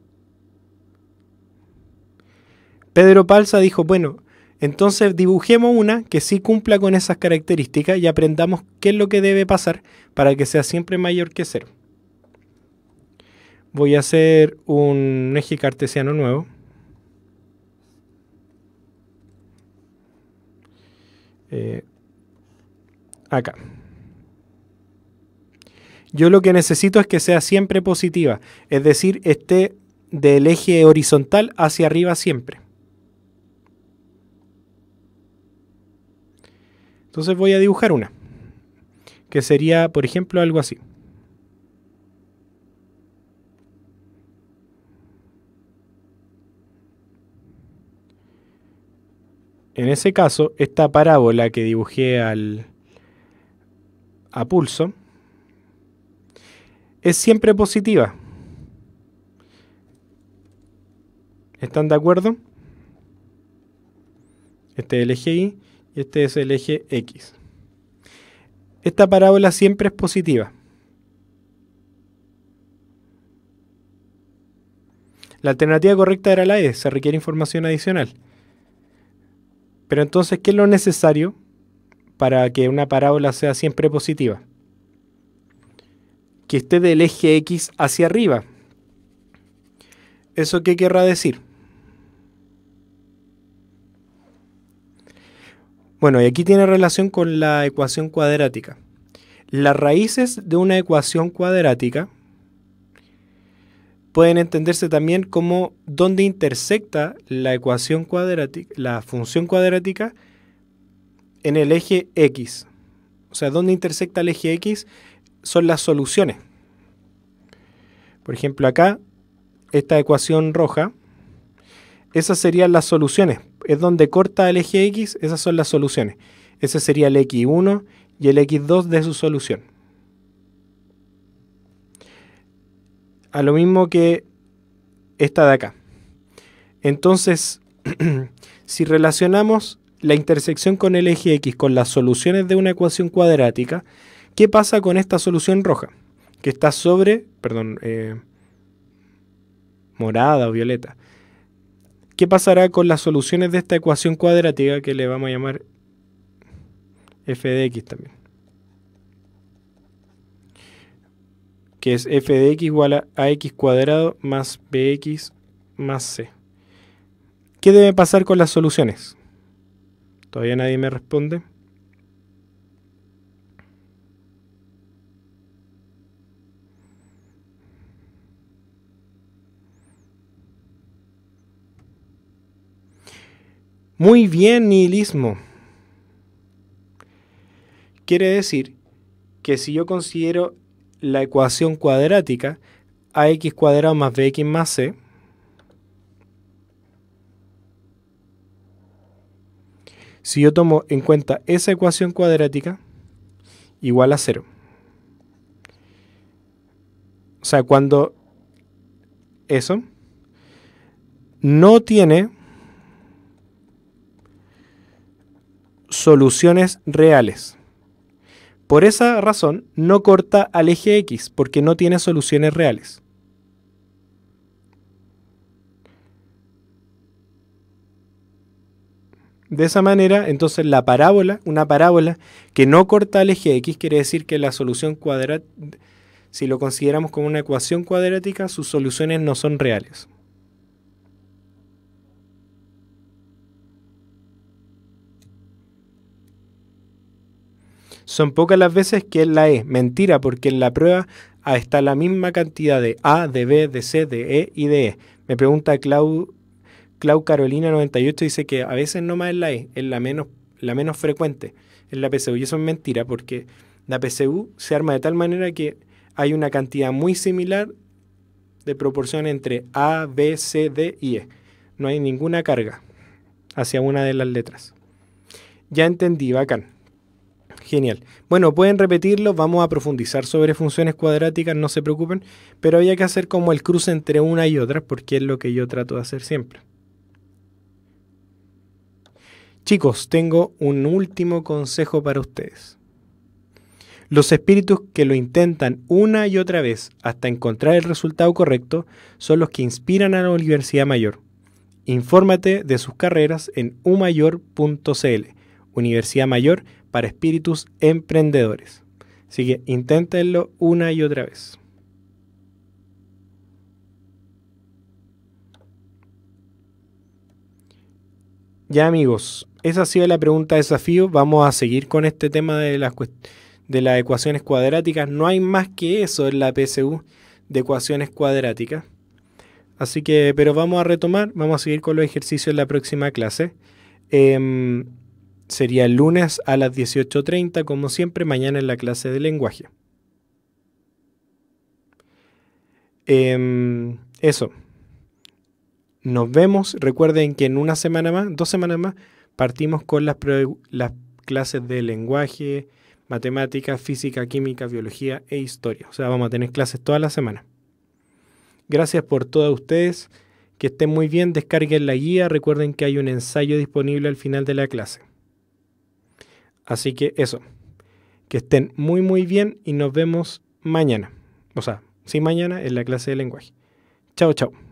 Pedro Palsa dijo, bueno, entonces dibujemos una que sí cumpla con esas características y aprendamos qué es lo que debe pasar para que sea siempre mayor que cero. Voy a hacer un eje cartesiano nuevo. Eh, acá. Yo lo que necesito es que sea siempre positiva, es decir, esté del eje horizontal hacia arriba siempre. Entonces voy a dibujar una, que sería, por ejemplo, algo así. en ese caso, esta parábola que dibujé al, a pulso es siempre positiva. ¿Están de acuerdo? Este es el eje Y y este es el eje X. Esta parábola siempre es positiva. La alternativa correcta era la E, se requiere información adicional. Pero entonces, ¿qué es lo necesario para que una parábola sea siempre positiva? Que esté del eje X hacia arriba. ¿Eso qué querrá decir? Bueno, y aquí tiene relación con la ecuación cuadrática. Las raíces de una ecuación cuadrática pueden entenderse también como dónde intersecta la ecuación cuadrática, la función cuadrática en el eje X. O sea, dónde intersecta el eje X son las soluciones. Por ejemplo, acá, esta ecuación roja, esas serían las soluciones. Es donde corta el eje X, esas son las soluciones. Ese sería el X1 y el X2 de su solución. a lo mismo que esta de acá. Entonces, si relacionamos la intersección con el eje X con las soluciones de una ecuación cuadrática, ¿qué pasa con esta solución roja? Que está sobre, perdón, eh, morada o violeta. ¿Qué pasará con las soluciones de esta ecuación cuadrática que le vamos a llamar f de x también? que es f de x igual a, x cuadrado más bx más c. ¿Qué debe pasar con las soluciones? Todavía nadie me responde. Muy bien, nihilismo. Quiere decir que si yo considero la ecuación cuadrática ax cuadrado más bx más c si yo tomo en cuenta esa ecuación cuadrática, igual a cero. O sea, cuando eso no tiene soluciones reales. Por esa razón, no corta al eje X porque no tiene soluciones reales. De esa manera, entonces la parábola, una parábola que no corta al eje X, quiere decir que la solución cuadrática, si lo consideramos como una ecuación cuadrática, sus soluciones no son reales. Son pocas las veces que es la E. Mentira, porque en la prueba ah, está la misma cantidad de A, de B, de C, de E y de E. Me pregunta Clau, Clau Carolina 98, dice que a veces no más es la E, es la menos, la menos frecuente, en la PSU. Y eso es mentira, porque la PSU se arma de tal manera que hay una cantidad muy similar de proporción entre A, B, C, D y E. No hay ninguna carga hacia una de las letras. Ya entendí, bacán. Genial. Bueno, pueden repetirlo, vamos a profundizar sobre funciones cuadráticas, no se preocupen, pero había que hacer como el cruce entre una y otra, porque es lo que yo trato de hacer siempre. Chicos, tengo un último consejo para ustedes. Los espíritus que lo intentan una y otra vez hasta encontrar el resultado correcto son los que inspiran a la Universidad Mayor. Infórmate de sus carreras en umayor.cl, Universidad Mayor para espíritus emprendedores. Así que inténtenlo una y otra vez. Ya amigos, esa ha sido la pregunta de desafío. Vamos a seguir con este tema de las, de las ecuaciones cuadráticas. No hay más que eso en la PSU de ecuaciones cuadráticas. Así que, pero vamos a retomar, vamos a seguir con los ejercicios en la próxima clase. Em, sería lunes a las 18.30, como siempre, mañana en la clase de lenguaje. Em, eso. Nos vemos. Recuerden que en una semana más, dos semanas más, partimos con las, las clases de lenguaje, matemáticas, física, química, biología e historia. O sea, vamos a tener clases toda la semana. Gracias por todas ustedes. Que estén muy bien, descarguen la guía. Recuerden que hay un ensayo disponible al final de la clase. Así que eso, que estén muy muy bien y nos vemos mañana. O sea, sí mañana en la clase de lenguaje. Chao, chao.